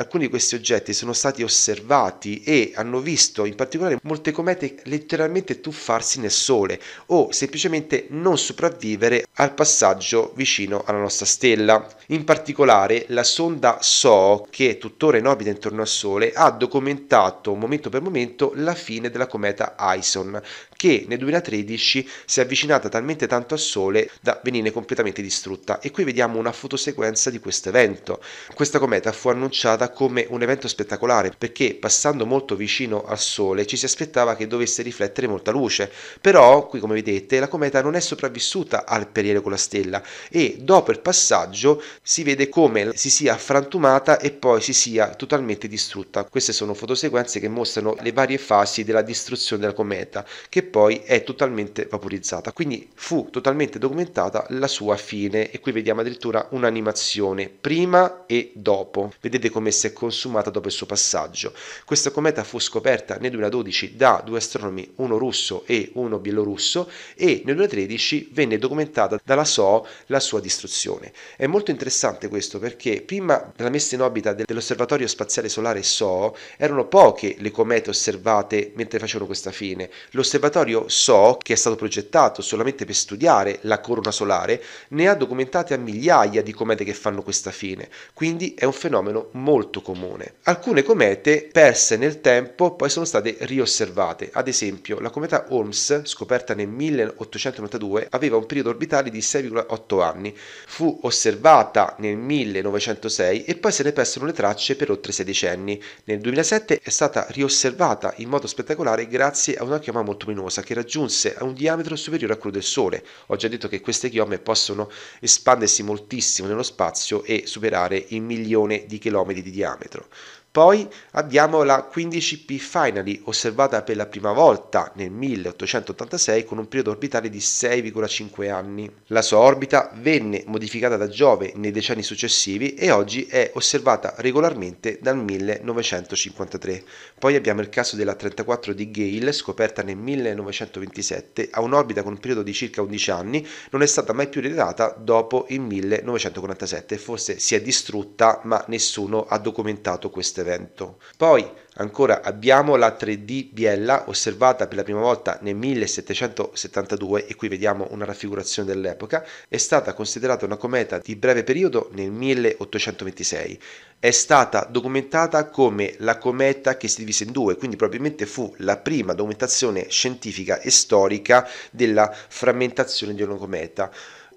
alcuni di questi oggetti sono stati osservati e hanno visto in particolare molte comete letteralmente tuffarsi nel Sole o semplicemente non sopravvivere al passaggio vicino alla nostra stella. In particolare la sonda SO, che è tuttora in orbita intorno al Sole, ha documentato momento per momento la fine della cometa Ison, che nel 2013 si è avvicinata talmente tanto al Sole da venire completamente distrutta. E qui vediamo una fotosequenza di questo evento. Questa cometa fu annunciata come un evento spettacolare perché passando molto vicino al Sole ci si aspettava che dovesse riflettere molta luce. Però, qui come vedete, la cometa non è sopravvissuta al periodo con la stella e dopo il passaggio si vede come si sia frantumata e poi si sia totalmente distrutta. Queste sono fotosequenze che mostrano le varie fasi della distruzione della cometa che poi è totalmente vaporizzata. Quindi fu totalmente documentata la sua fine e qui vediamo addirittura un'animazione prima e dopo. Vedete come si è consumata dopo il suo passaggio. Questa cometa fu scoperta nel 2012 da due astronomi, uno russo e uno bielorusso, e nel 2013 venne documentata dalla SOO la sua distruzione. È molto interessante questo perché prima della messa in orbita dell'osservatorio spaziale solare SOO erano poche le comete osservate mentre facevano questa fine. L'osservatorio osservatorio so che è stato progettato solamente per studiare la corona solare, ne ha documentate a migliaia di comete che fanno questa fine, quindi è un fenomeno molto comune. Alcune comete perse nel tempo poi sono state riosservate, ad esempio la cometa Holmes, scoperta nel 1892, aveva un periodo orbitale di 6,8 anni, fu osservata nel 1906 e poi se ne persero le tracce per oltre 6 decenni. Nel 2007 è stata riosservata in modo spettacolare grazie a una chioma molto luminosa luminosa che raggiunse un diametro superiore a quello del Sole. Ho già detto che queste chiome possono espandersi moltissimo nello spazio e superare il milione di chilometri di diametro. Poi abbiamo la 15P Finally, osservata per la prima volta nel 1886 con un periodo orbitale di 6,5 anni. La sua orbita venne modificata da Giove nei decenni successivi e oggi è osservata regolarmente dal 1953. Poi abbiamo il caso della 34 di Gale, scoperta nel 1927, ha un'orbita con un periodo di circa 11 anni, non è stata mai più rilevata dopo il 1947, forse si è distrutta ma nessuno ha documentato questa questo evento. Poi ancora abbiamo la 3D Biella osservata per la prima volta nel 1772 e qui vediamo una raffigurazione dell'epoca, è stata considerata una cometa di breve periodo nel 1826. È stata documentata come la cometa che si divise in due, quindi probabilmente fu la prima documentazione scientifica e storica della frammentazione di una cometa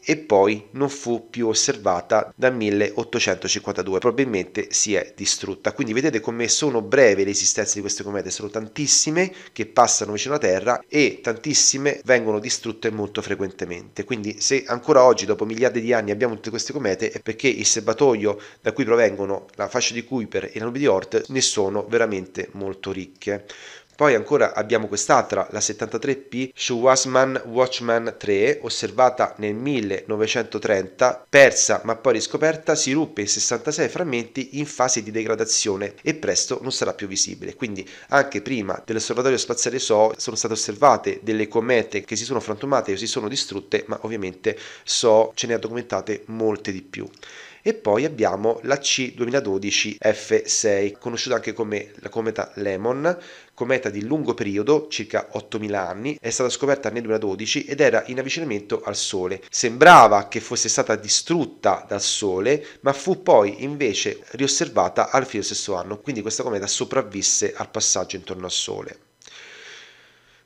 e poi non fu più osservata dal 1852, probabilmente si è distrutta. Quindi vedete come sono breve le esistenze di queste comete, sono tantissime che passano vicino alla Terra e tantissime vengono distrutte molto frequentemente. Quindi se ancora oggi, dopo miliardi di anni, abbiamo tutte queste comete, è perché il serbatoio da cui provengono la fascia di Kuiper e la nube di Oort ne sono veramente molto ricche. Poi ancora abbiamo quest'altra, la 73P Schuwassmann Watchman 3, osservata nel 1930, persa ma poi riscoperta, si ruppe in 66 frammenti in fase di degradazione e presto non sarà più visibile. Quindi anche prima dell'osservatorio spaziale SO sono state osservate delle comete che si sono frantumate o si sono distrutte, ma ovviamente SO ce ne ha documentate molte di più e poi abbiamo la C2012 F6, conosciuta anche come la cometa Lemon, cometa di lungo periodo, circa 8000 anni, è stata scoperta nel 2012 ed era in avvicinamento al Sole. Sembrava che fosse stata distrutta dal Sole, ma fu poi invece riosservata alla fine dello stesso anno, quindi questa cometa sopravvisse al passaggio intorno al Sole.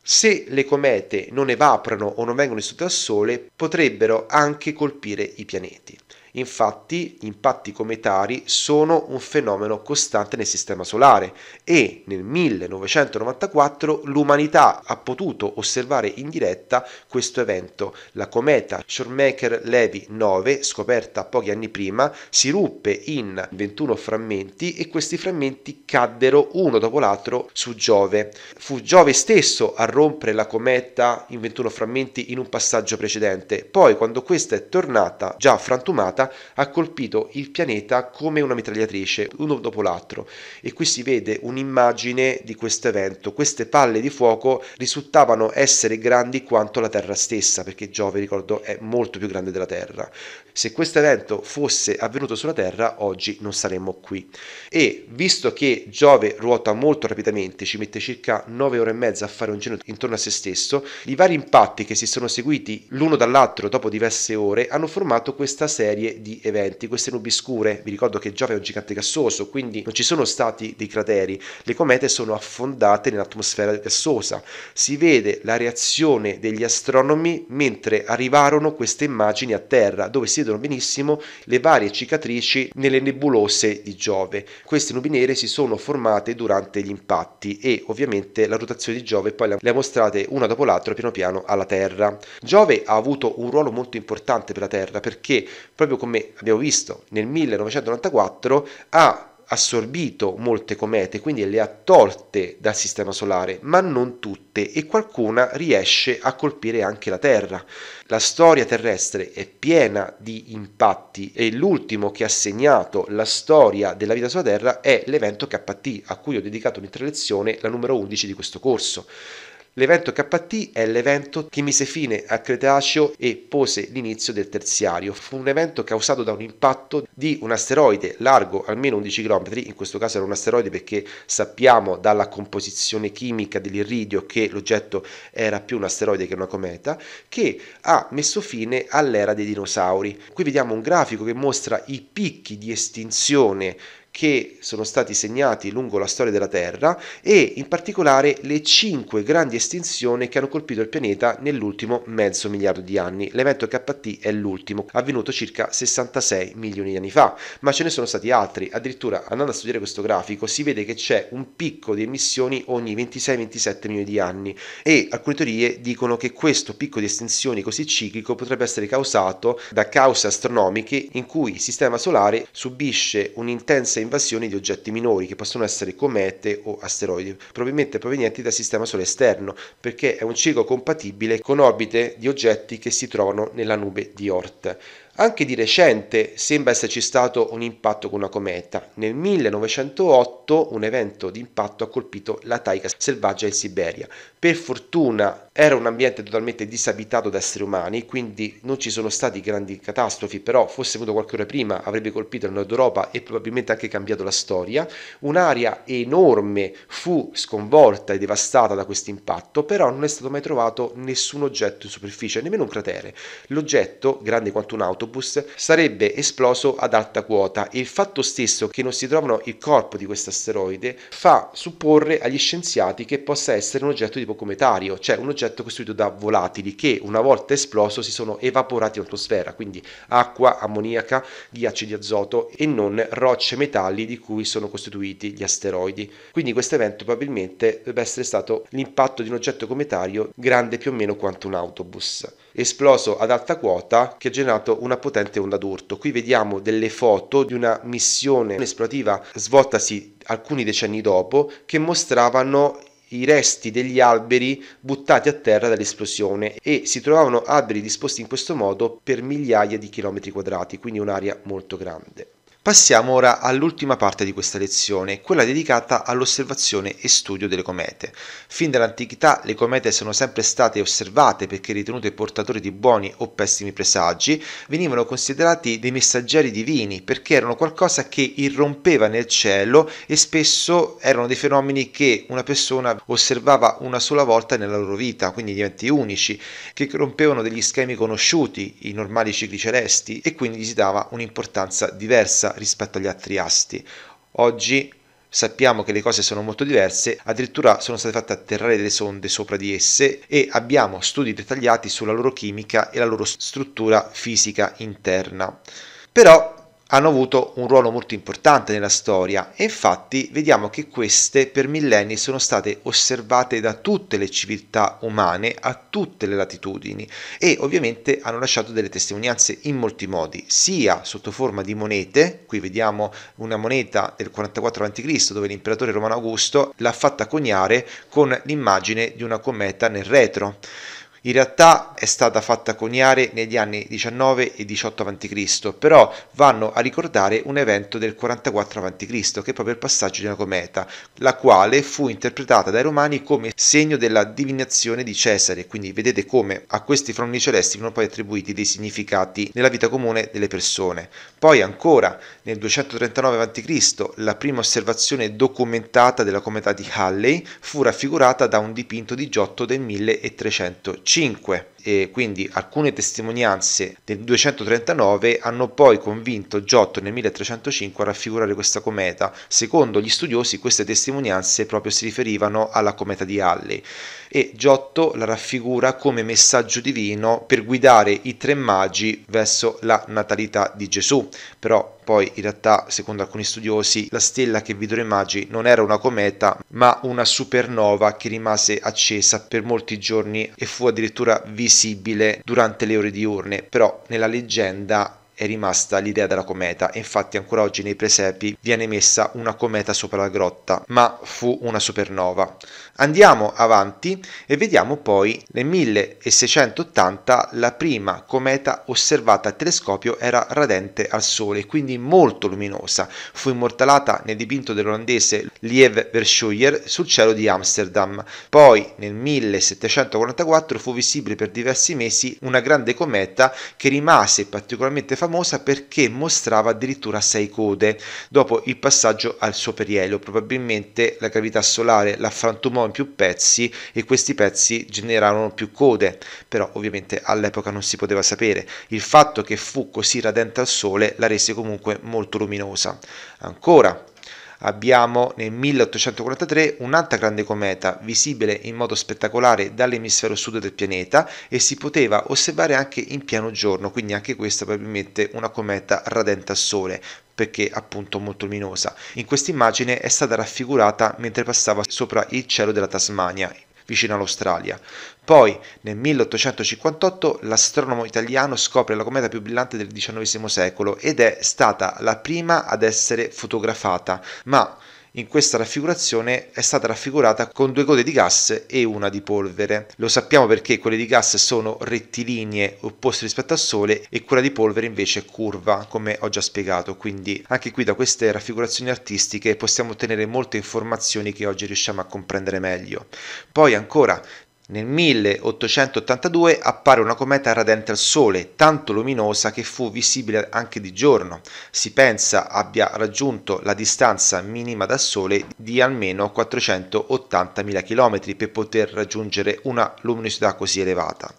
Se le comete non evaporano o non vengono distrutte dal Sole, potrebbero anche colpire i pianeti. Infatti, gli impatti cometari sono un fenomeno costante nel sistema solare e nel 1994 l'umanità ha potuto osservare in diretta questo evento. La cometa Shoemaker-Levy 9, scoperta pochi anni prima, si ruppe in 21 frammenti e questi frammenti caddero uno dopo l'altro su Giove. Fu Giove stesso a rompere la cometa in 21 frammenti in un passaggio precedente. Poi, quando questa è tornata già frantumata, ha colpito il pianeta come una mitragliatrice, uno dopo l'altro. E qui si vede un'immagine di questo evento. Queste palle di fuoco risultavano essere grandi quanto la Terra stessa, perché Giove, ricordo, è molto più grande della Terra. Se questo evento fosse avvenuto sulla Terra, oggi non saremmo qui. E visto che Giove ruota molto rapidamente, ci mette circa 9 ore e mezza a fare un giro intorno a se stesso, i vari impatti che si sono seguiti l'uno dall'altro dopo diverse ore hanno formato questa serie di eventi. Queste nubi scure, vi ricordo che Giove è un gigante gassoso, quindi non ci sono stati dei crateri, le comete sono affondate nell'atmosfera gassosa. Si vede la reazione degli astronomi mentre arrivarono queste immagini a Terra, dove si vedono benissimo le varie cicatrici nelle nebulose di Giove. Queste nubi nere si sono formate durante gli impatti e ovviamente la rotazione di Giove poi le ha mostrate una dopo l'altra piano piano alla Terra. Giove ha avuto un ruolo molto importante per la Terra perché proprio come abbiamo visto nel 1994 ha assorbito molte comete, quindi le ha tolte dal Sistema Solare, ma non tutte, e qualcuna riesce a colpire anche la Terra. La storia terrestre è piena di impatti e l'ultimo che ha segnato la storia della vita sulla Terra è l'evento KT, a cui ho dedicato un'interlezione, la numero 11 di questo corso. L'evento KT è l'evento che mise fine al Cretaceo e pose l'inizio del terziario. Fu un evento causato da un impatto di un asteroide largo almeno 11 km, in questo caso era un asteroide perché sappiamo dalla composizione chimica dell'irridio che l'oggetto era più un asteroide che una cometa, che ha messo fine all'era dei dinosauri. Qui vediamo un grafico che mostra i picchi di estinzione che sono stati segnati lungo la storia della Terra e in particolare le cinque grandi estinzioni che hanno colpito il pianeta nell'ultimo mezzo miliardo di anni. L'evento KT è l'ultimo, avvenuto circa 66 milioni di anni fa, ma ce ne sono stati altri. Addirittura andando a studiare questo grafico si vede che c'è un picco di emissioni ogni 26-27 milioni di anni e alcune teorie dicono che questo picco di estinzioni così ciclico potrebbe essere causato da cause astronomiche in cui il sistema solare subisce un'intensa invasioni di oggetti minori, che possono essere comete o asteroidi, probabilmente provenienti dal sistema solare esterno, perché è un ciclo compatibile con orbite di oggetti che si trovano nella nube di Oort. Anche di recente sembra esserci stato un impatto con una cometa. Nel 1908 un evento di impatto ha colpito la taiga selvaggia in Siberia. Per fortuna era un ambiente totalmente disabitato da esseri umani, quindi non ci sono stati grandi catastrofi, però fosse venuto qualche ora prima avrebbe colpito il nord Europa e probabilmente anche cambiato la storia. Un'area enorme fu sconvolta e devastata da questo impatto, però non è stato mai trovato nessun oggetto in superficie, nemmeno un cratere. L'oggetto, grande quanto un'auto, autobus sarebbe esploso ad alta quota e il fatto stesso che non si trovano il corpo di questo asteroide fa supporre agli scienziati che possa essere un oggetto tipo cometario, cioè un oggetto costituito da volatili che una volta esploso si sono evaporati in atmosfera, quindi acqua, ammoniaca, ghiacci di azoto e non rocce metalli di cui sono costituiti gli asteroidi. Quindi questo evento probabilmente dovrebbe essere stato l'impatto di un oggetto cometario grande più o meno quanto un autobus esploso ad alta quota che ha generato una potente onda d'urto. Qui vediamo delle foto di una missione esplorativa svoltasi alcuni decenni dopo che mostravano i resti degli alberi buttati a terra dall'esplosione e si trovavano alberi disposti in questo modo per migliaia di chilometri quadrati, quindi un'area molto grande. Passiamo ora all'ultima parte di questa lezione, quella dedicata all'osservazione e studio delle comete. Fin dall'antichità le comete sono sempre state osservate perché ritenute portatori di buoni o pessimi presagi, venivano considerati dei messaggeri divini perché erano qualcosa che irrompeva nel cielo e spesso erano dei fenomeni che una persona osservava una sola volta nella loro vita, quindi eventi unici, che rompevano degli schemi conosciuti, i normali cicli celesti, e quindi gli si dava un'importanza diversa rispetto agli altri asti. Oggi sappiamo che le cose sono molto diverse, addirittura sono state fatte atterrare delle sonde sopra di esse e abbiamo studi dettagliati sulla loro chimica e la loro struttura fisica interna. Però hanno avuto un ruolo molto importante nella storia e infatti vediamo che queste per millenni sono state osservate da tutte le civiltà umane a tutte le latitudini e ovviamente hanno lasciato delle testimonianze in molti modi, sia sotto forma di monete, qui vediamo una moneta del 44 a.C. dove l'imperatore romano Augusto l'ha fatta coniare con l'immagine di una cometa nel retro in realtà è stata fatta coniare negli anni 19 e 18 a.C., però vanno a ricordare un evento del 44 a.C., che è proprio il passaggio di una cometa, la quale fu interpretata dai romani come segno della divinazione di Cesare, quindi vedete come a questi fenomeni celesti vengono poi attribuiti dei significati nella vita comune delle persone. Poi ancora nel 239 a.C. la prima osservazione documentata della cometa di Halley fu raffigurata da un dipinto di Giotto del 1305. 5 e quindi alcune testimonianze del 239 hanno poi convinto Giotto nel 1305 a raffigurare questa cometa. Secondo gli studiosi queste testimonianze proprio si riferivano alla cometa di Halley e Giotto la raffigura come messaggio divino per guidare i tre magi verso la natalità di Gesù, però poi in realtà, secondo alcuni studiosi, la stella che videro i magi non era una cometa, ma una supernova che rimase accesa per molti giorni e fu addirittura vista accessibile durante le ore diurne, però nella leggenda è rimasta l'idea della cometa e infatti ancora oggi nei presepi viene messa una cometa sopra la grotta, ma fu una supernova. Andiamo avanti e vediamo poi nel 1680 la prima cometa osservata a telescopio era radente al Sole, quindi molto luminosa. Fu immortalata nel dipinto dell'olandese Lieve Verschuyer sul cielo di Amsterdam. Poi nel 1744 fu visibile per diversi mesi una grande cometa che rimase particolarmente famosa famosa perché mostrava addirittura sei code dopo il passaggio al suo perielio. Probabilmente la gravità solare la frantumò in più pezzi e questi pezzi generarono più code, però ovviamente all'epoca non si poteva sapere. Il fatto che fu così radente al sole la rese comunque molto luminosa. Ancora, Abbiamo nel 1843 un'altra grande cometa, visibile in modo spettacolare dall'emisfero sud del pianeta e si poteva osservare anche in pieno giorno, quindi anche questa probabilmente una cometa radente al Sole, perché appunto molto luminosa. In questa immagine è stata raffigurata mentre passava sopra il cielo della Tasmania vicino all'Australia. Poi, nel 1858, l'astronomo italiano scopre la cometa più brillante del XIX secolo ed è stata la prima ad essere fotografata, ma in questa raffigurazione è stata raffigurata con due code di gas e una di polvere. Lo sappiamo perché quelle di gas sono rettilinee opposte rispetto al Sole e quella di polvere invece è curva, come ho già spiegato, quindi anche qui da queste raffigurazioni artistiche possiamo ottenere molte informazioni che oggi riusciamo a comprendere meglio. Poi ancora nel 1882 appare una cometa radente al Sole, tanto luminosa che fu visibile anche di giorno. Si pensa abbia raggiunto la distanza minima dal Sole di almeno 480.000 km per poter raggiungere una luminosità così elevata.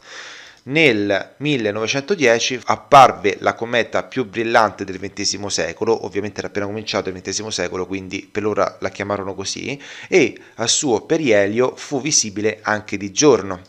Nel 1910 apparve la cometa più brillante del XX secolo, ovviamente era appena cominciato il XX secolo, quindi per ora la chiamarono così, e a suo perielio fu visibile anche di giorno.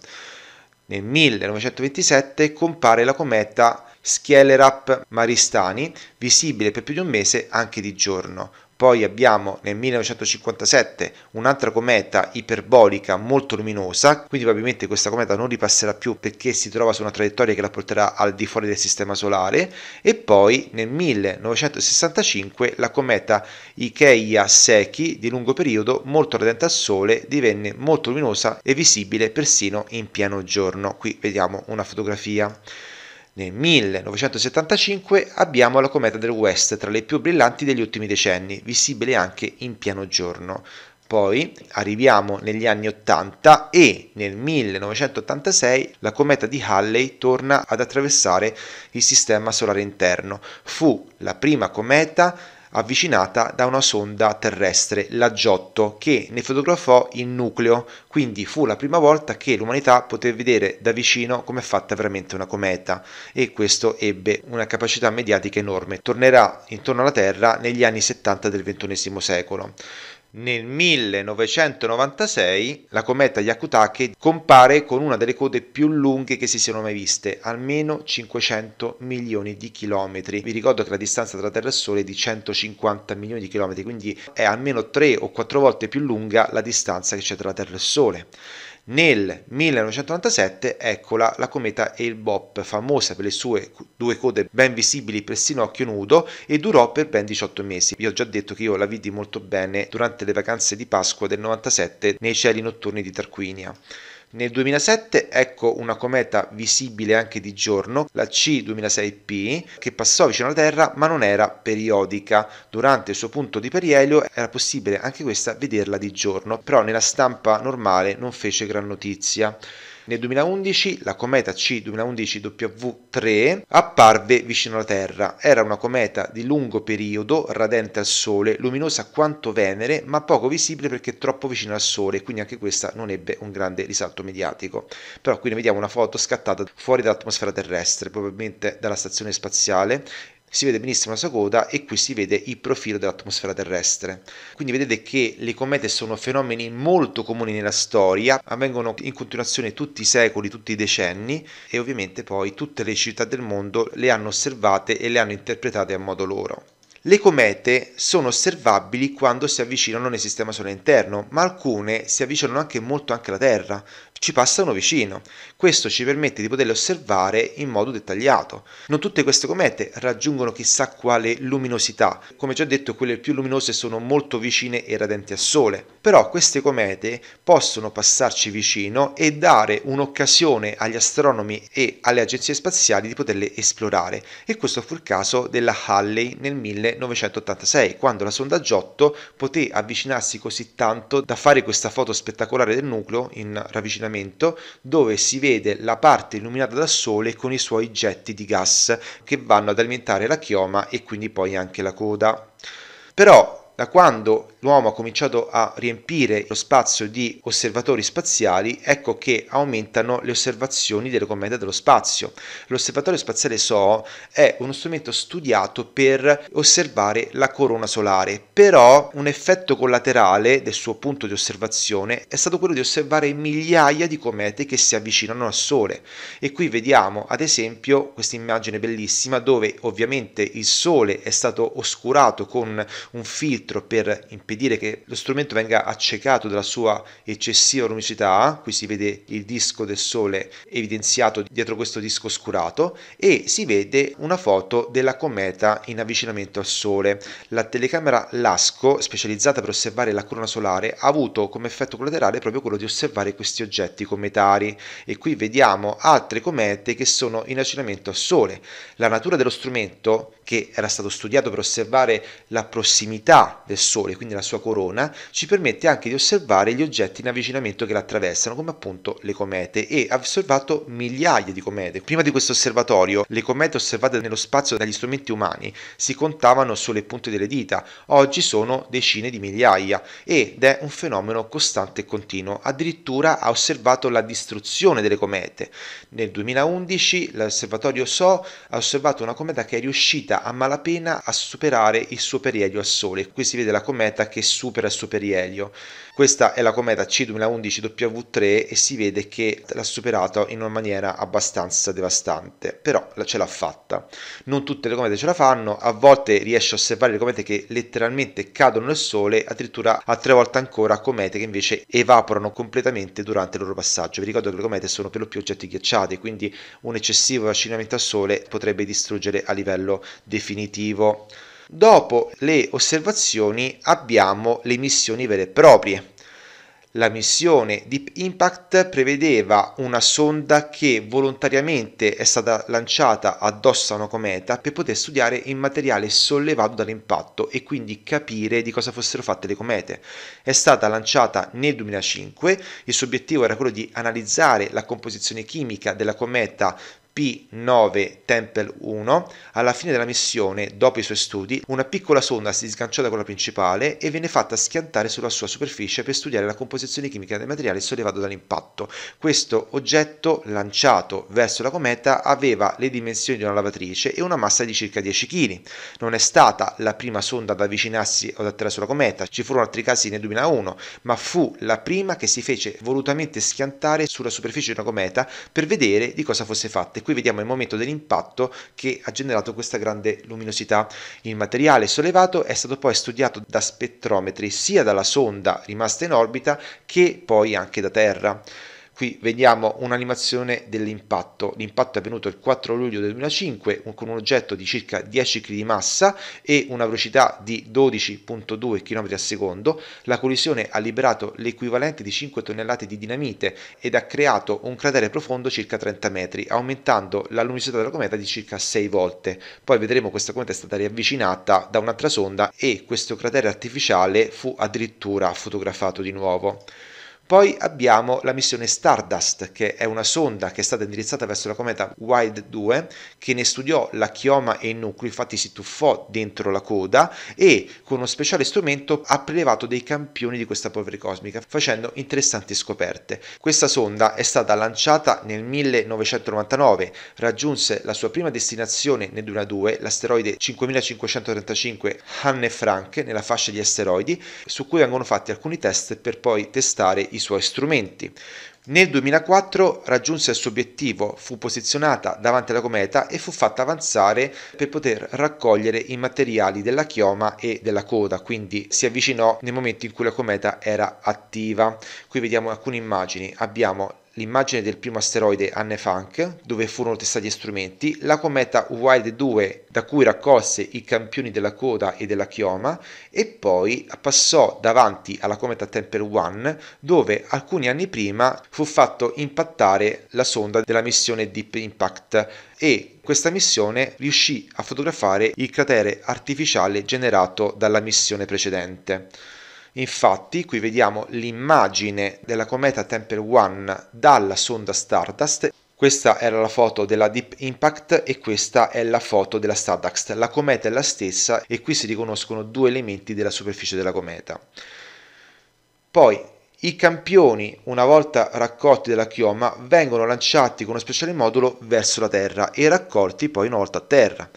Nel 1927 compare la cometa Schielerap Maristani, visibile per più di un mese anche di giorno. Poi abbiamo nel 1957 un'altra cometa iperbolica molto luminosa, quindi probabilmente questa cometa non ripasserà più perché si trova su una traiettoria che la porterà al di fuori del sistema solare. E poi nel 1965 la cometa Ikeia seki di lungo periodo, molto radente al Sole, divenne molto luminosa e visibile persino in pieno giorno. Qui vediamo una fotografia. Nel 1975 abbiamo la cometa del West tra le più brillanti degli ultimi decenni, visibile anche in pieno giorno. Poi arriviamo negli anni 80 e nel 1986 la cometa di Halley torna ad attraversare il sistema solare interno. Fu la prima cometa avvicinata da una sonda terrestre, la Giotto, che ne fotografò il nucleo, quindi fu la prima volta che l'umanità poté vedere da vicino come è fatta veramente una cometa e questo ebbe una capacità mediatica enorme. Tornerà intorno alla Terra negli anni 70 del XXI secolo nel 1996 la cometa Yakutake compare con una delle code più lunghe che si siano mai viste, almeno 500 milioni di chilometri. Vi ricordo che la distanza tra Terra e Sole è di 150 milioni di chilometri, quindi è almeno 3 o 4 volte più lunga la distanza che c'è tra Terra e Sole. Nel 1997 eccola la cometa Hale-Bopp, famosa per le sue due code ben visibili persino a occhio nudo, e durò per ben 18 mesi. Vi ho già detto che io la vidi molto bene durante le vacanze di Pasqua del 97 nei cieli notturni di Tarquinia. Nel 2007 ecco una cometa visibile anche di giorno, la C2006P, che passò vicino alla Terra ma non era periodica. Durante il suo punto di perielio era possibile anche questa vederla di giorno, però nella stampa normale non fece gran notizia. Nel 2011 la cometa C2011W3 apparve vicino alla Terra. Era una cometa di lungo periodo, radente al Sole, luminosa quanto Venere, ma poco visibile perché troppo vicina al Sole, quindi anche questa non ebbe un grande risalto mediatico. Però qui ne vediamo una foto scattata fuori dall'atmosfera terrestre, probabilmente dalla stazione spaziale si vede benissimo la sua coda e qui si vede il profilo dell'atmosfera terrestre. Quindi vedete che le comete sono fenomeni molto comuni nella storia, avvengono in continuazione tutti i secoli, tutti i decenni e ovviamente poi tutte le città del mondo le hanno osservate e le hanno interpretate a modo loro. Le comete sono osservabili quando si avvicinano nel sistema solare interno, ma alcune si avvicinano anche molto anche alla Terra, ci passano vicino questo ci permette di poterle osservare in modo dettagliato. Non tutte queste comete raggiungono chissà quale luminosità, come già detto quelle più luminose sono molto vicine e radenti al Sole, però queste comete possono passarci vicino e dare un'occasione agli astronomi e alle agenzie spaziali di poterle esplorare e questo fu il caso della Halley nel 1986, quando la sonda Giotto poté avvicinarsi così tanto da fare questa foto spettacolare del nucleo in ravvicinamento dove si vede vede la parte illuminata dal sole con i suoi getti di gas che vanno ad alimentare la chioma e quindi poi anche la coda. Però da quando l'uomo ha cominciato a riempire lo spazio di osservatori spaziali, ecco che aumentano le osservazioni delle comete dello spazio. L'osservatorio spaziale SOO è uno strumento studiato per osservare la corona solare, però un effetto collaterale del suo punto di osservazione è stato quello di osservare migliaia di comete che si avvicinano al Sole. E qui vediamo ad esempio questa immagine bellissima dove ovviamente il Sole è stato oscurato con un filtro per impedire impedire che lo strumento venga accecato dalla sua eccessiva lumicità, qui si vede il disco del sole evidenziato dietro questo disco oscurato e si vede una foto della cometa in avvicinamento al sole. La telecamera LASCO, specializzata per osservare la corona solare, ha avuto come effetto collaterale proprio quello di osservare questi oggetti cometari e qui vediamo altre comete che sono in avvicinamento al sole. La natura dello strumento che era stato studiato per osservare la prossimità del sole, quindi la la sua corona ci permette anche di osservare gli oggetti in avvicinamento che la attraversano, come appunto le comete, e ha osservato migliaia di comete. Prima di questo osservatorio, le comete osservate nello spazio dagli strumenti umani si contavano sulle punte delle dita, oggi sono decine di migliaia ed è un fenomeno costante e continuo. Addirittura ha osservato la distruzione delle comete. Nel 2011 l'osservatorio SO ha osservato una cometa che è riuscita a malapena a superare il suo periodo al Sole. Qui si vede la cometa che supera Superielio. Questa è la cometa C2011W3 e si vede che l'ha superato in una maniera abbastanza devastante, però ce l'ha fatta. Non tutte le comete ce la fanno, a volte riesce a osservare le comete che letteralmente cadono nel Sole, addirittura altre volte ancora comete che invece evaporano completamente durante il loro passaggio. Vi ricordo che le comete sono per lo più oggetti ghiacciati, quindi un eccessivo avvicinamento al Sole potrebbe distruggere a livello definitivo Dopo le osservazioni abbiamo le missioni vere e proprie. La missione Deep Impact prevedeva una sonda che volontariamente è stata lanciata addosso a una cometa per poter studiare il materiale sollevato dall'impatto e quindi capire di cosa fossero fatte le comete. È stata lanciata nel 2005, il suo obiettivo era quello di analizzare la composizione chimica della cometa P9 Temple 1, alla fine della missione, dopo i suoi studi, una piccola sonda si sganciò da quella principale e venne fatta schiantare sulla sua superficie per studiare la composizione chimica del materiale sollevato dall'impatto. Questo oggetto, lanciato verso la cometa, aveva le dimensioni di una lavatrice e una massa di circa 10 kg. Non è stata la prima sonda ad avvicinarsi o ad atterrare sulla cometa, ci furono altri casi nel 2001, ma fu la prima che si fece volutamente schiantare sulla superficie di una cometa per vedere di cosa fosse fatta qui vediamo il momento dell'impatto che ha generato questa grande luminosità. Il materiale sollevato è stato poi studiato da spettrometri sia dalla sonda rimasta in orbita che poi anche da terra. Qui vediamo un'animazione dell'impatto. L'impatto è avvenuto il 4 luglio del 2005 con un oggetto di circa 10 kg di massa e una velocità di 12.2 km al secondo. La collisione ha liberato l'equivalente di 5 tonnellate di dinamite ed ha creato un cratere profondo circa 30 metri, aumentando la luminosità della cometa di circa 6 volte. Poi vedremo che questa cometa è stata riavvicinata da un'altra sonda e questo cratere artificiale fu addirittura fotografato di nuovo. Poi abbiamo la missione Stardust, che è una sonda che è stata indirizzata verso la cometa Wild 2, che ne studiò la chioma e il nucleo, infatti si tuffò dentro la coda e con uno speciale strumento ha prelevato dei campioni di questa polvere cosmica, facendo interessanti scoperte. Questa sonda è stata lanciata nel 1999, raggiunse la sua prima destinazione nel 2002, l'asteroide 5535 Hanne Frank, nella fascia di asteroidi, su cui vengono fatti alcuni test per poi testare i i suoi strumenti. Nel 2004 raggiunse il suo obiettivo, fu posizionata davanti alla cometa e fu fatta avanzare per poter raccogliere i materiali della chioma e della coda, quindi si avvicinò nel momento in cui la cometa era attiva. Qui vediamo alcune immagini, abbiamo l'immagine del primo asteroide Anne Frank, dove furono testati strumenti, la cometa Wild 2, da cui raccolse i campioni della coda e della chioma, e poi passò davanti alla cometa Temper 1, dove alcuni anni prima fu fatto impattare la sonda della missione Deep Impact e questa missione riuscì a fotografare il cratere artificiale generato dalla missione precedente. Infatti, qui vediamo l'immagine della cometa Temple 1 dalla sonda Stardust. Questa era la foto della Deep Impact e questa è la foto della Stardust. La cometa è la stessa e qui si riconoscono due elementi della superficie della cometa. Poi i campioni, una volta raccolti dalla chioma, vengono lanciati con uno speciale modulo verso la Terra e raccolti poi una volta a terra.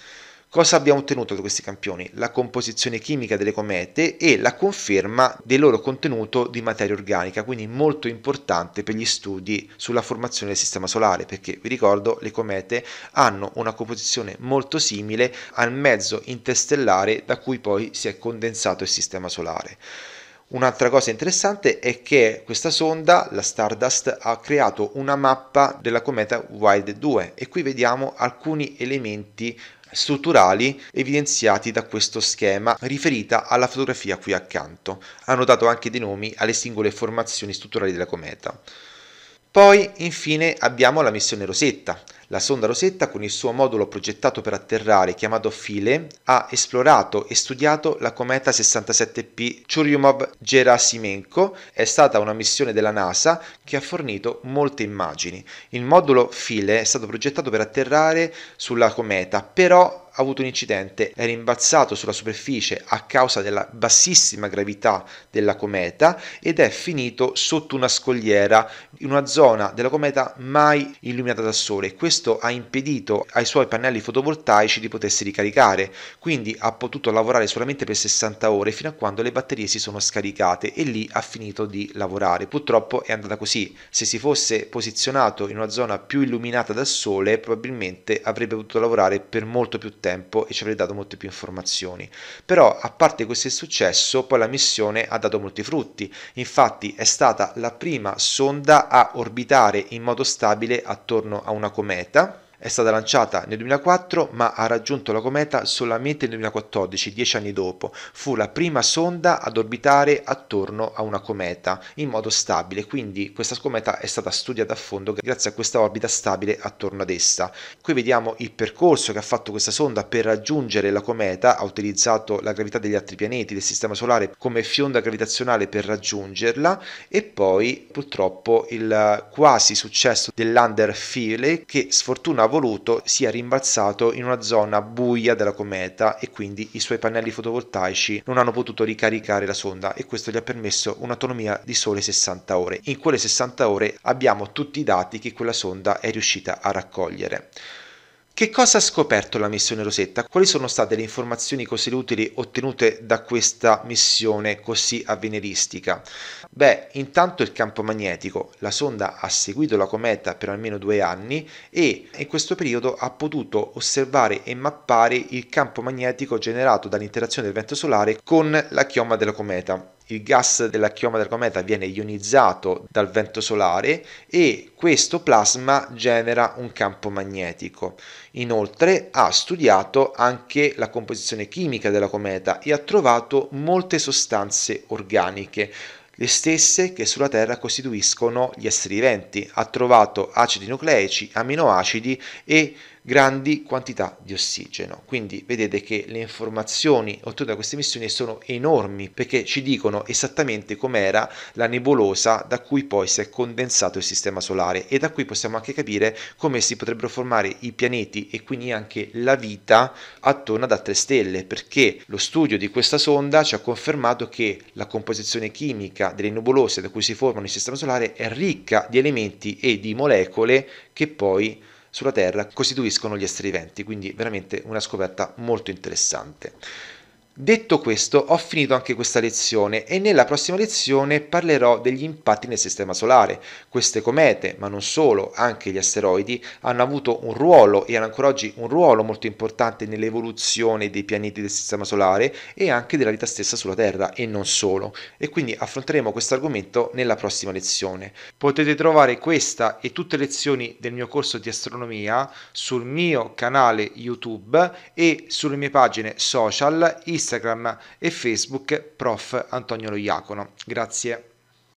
Cosa abbiamo ottenuto da questi campioni? La composizione chimica delle comete e la conferma del loro contenuto di materia organica, quindi molto importante per gli studi sulla formazione del sistema solare, perché vi ricordo le comete hanno una composizione molto simile al mezzo interstellare da cui poi si è condensato il sistema solare. Un'altra cosa interessante è che questa sonda, la Stardust, ha creato una mappa della cometa Wild 2 e qui vediamo alcuni elementi strutturali evidenziati da questo schema riferita alla fotografia qui accanto. Hanno dato anche dei nomi alle singole formazioni strutturali della cometa. Poi, infine, abbiamo la missione Rosetta. La sonda Rosetta, con il suo modulo progettato per atterrare, chiamato File, ha esplorato e studiato la cometa 67P Churyumov-Gerasimenko. È stata una missione della NASA che ha fornito molte immagini. Il modulo File è stato progettato per atterrare sulla cometa, però avuto un incidente, è rimbalzato sulla superficie a causa della bassissima gravità della cometa ed è finito sotto una scogliera in una zona della cometa mai illuminata dal sole. Questo ha impedito ai suoi pannelli fotovoltaici di potersi ricaricare, quindi ha potuto lavorare solamente per 60 ore fino a quando le batterie si sono scaricate e lì ha finito di lavorare. Purtroppo è andata così. Se si fosse posizionato in una zona più illuminata dal sole, probabilmente avrebbe potuto lavorare per molto più tempo tempo e ci avrei dato molte più informazioni. Però a parte questo successo, poi la missione ha dato molti frutti. Infatti è stata la prima sonda a orbitare in modo stabile attorno a una cometa è stata lanciata nel 2004 ma ha raggiunto la cometa solamente nel 2014, dieci anni dopo. Fu la prima sonda ad orbitare attorno a una cometa in modo stabile, quindi questa cometa è stata studiata a fondo grazie a questa orbita stabile attorno ad essa. Qui vediamo il percorso che ha fatto questa sonda per raggiungere la cometa, ha utilizzato la gravità degli altri pianeti del Sistema Solare come fionda gravitazionale per raggiungerla e poi purtroppo il quasi successo dell'Under Fearley che sfortuna voluto sia rimbalzato in una zona buia della cometa e quindi i suoi pannelli fotovoltaici non hanno potuto ricaricare la sonda e questo gli ha permesso un'autonomia di sole 60 ore. In quelle 60 ore abbiamo tutti i dati che quella sonda è riuscita a raccogliere. Che cosa ha scoperto la missione Rosetta? Quali sono state le informazioni così utili ottenute da questa missione così avveniristica? Beh, intanto il campo magnetico. La sonda ha seguito la cometa per almeno due anni e in questo periodo ha potuto osservare e mappare il campo magnetico generato dall'interazione del vento solare con la chioma della cometa il gas della chioma della cometa viene ionizzato dal vento solare e questo plasma genera un campo magnetico. Inoltre ha studiato anche la composizione chimica della cometa e ha trovato molte sostanze organiche le stesse che sulla Terra costituiscono gli esseri viventi. Ha trovato acidi nucleici, aminoacidi e grandi quantità di ossigeno. Quindi vedete che le informazioni ottenute da queste missioni sono enormi perché ci dicono esattamente com'era la nebulosa da cui poi si è condensato il sistema solare e da qui possiamo anche capire come si potrebbero formare i pianeti e quindi anche la vita attorno ad altre stelle perché lo studio di questa sonda ci ha confermato che la composizione chimica delle nebulose da cui si formano il sistema solare è ricca di elementi e di molecole che poi sulla Terra costituiscono gli esseri viventi, quindi veramente una scoperta molto interessante. Detto questo, ho finito anche questa lezione e nella prossima lezione parlerò degli impatti nel Sistema Solare. Queste comete, ma non solo, anche gli asteroidi, hanno avuto un ruolo e hanno ancora oggi un ruolo molto importante nell'evoluzione dei pianeti del Sistema Solare e anche della vita stessa sulla Terra e non solo. E quindi affronteremo questo argomento nella prossima lezione. Potete trovare questa e tutte le lezioni del mio corso di astronomia sul mio canale YouTube e sulle mie pagine social Instagram Instagram e Facebook prof. Antonio Lo Iacono. Grazie.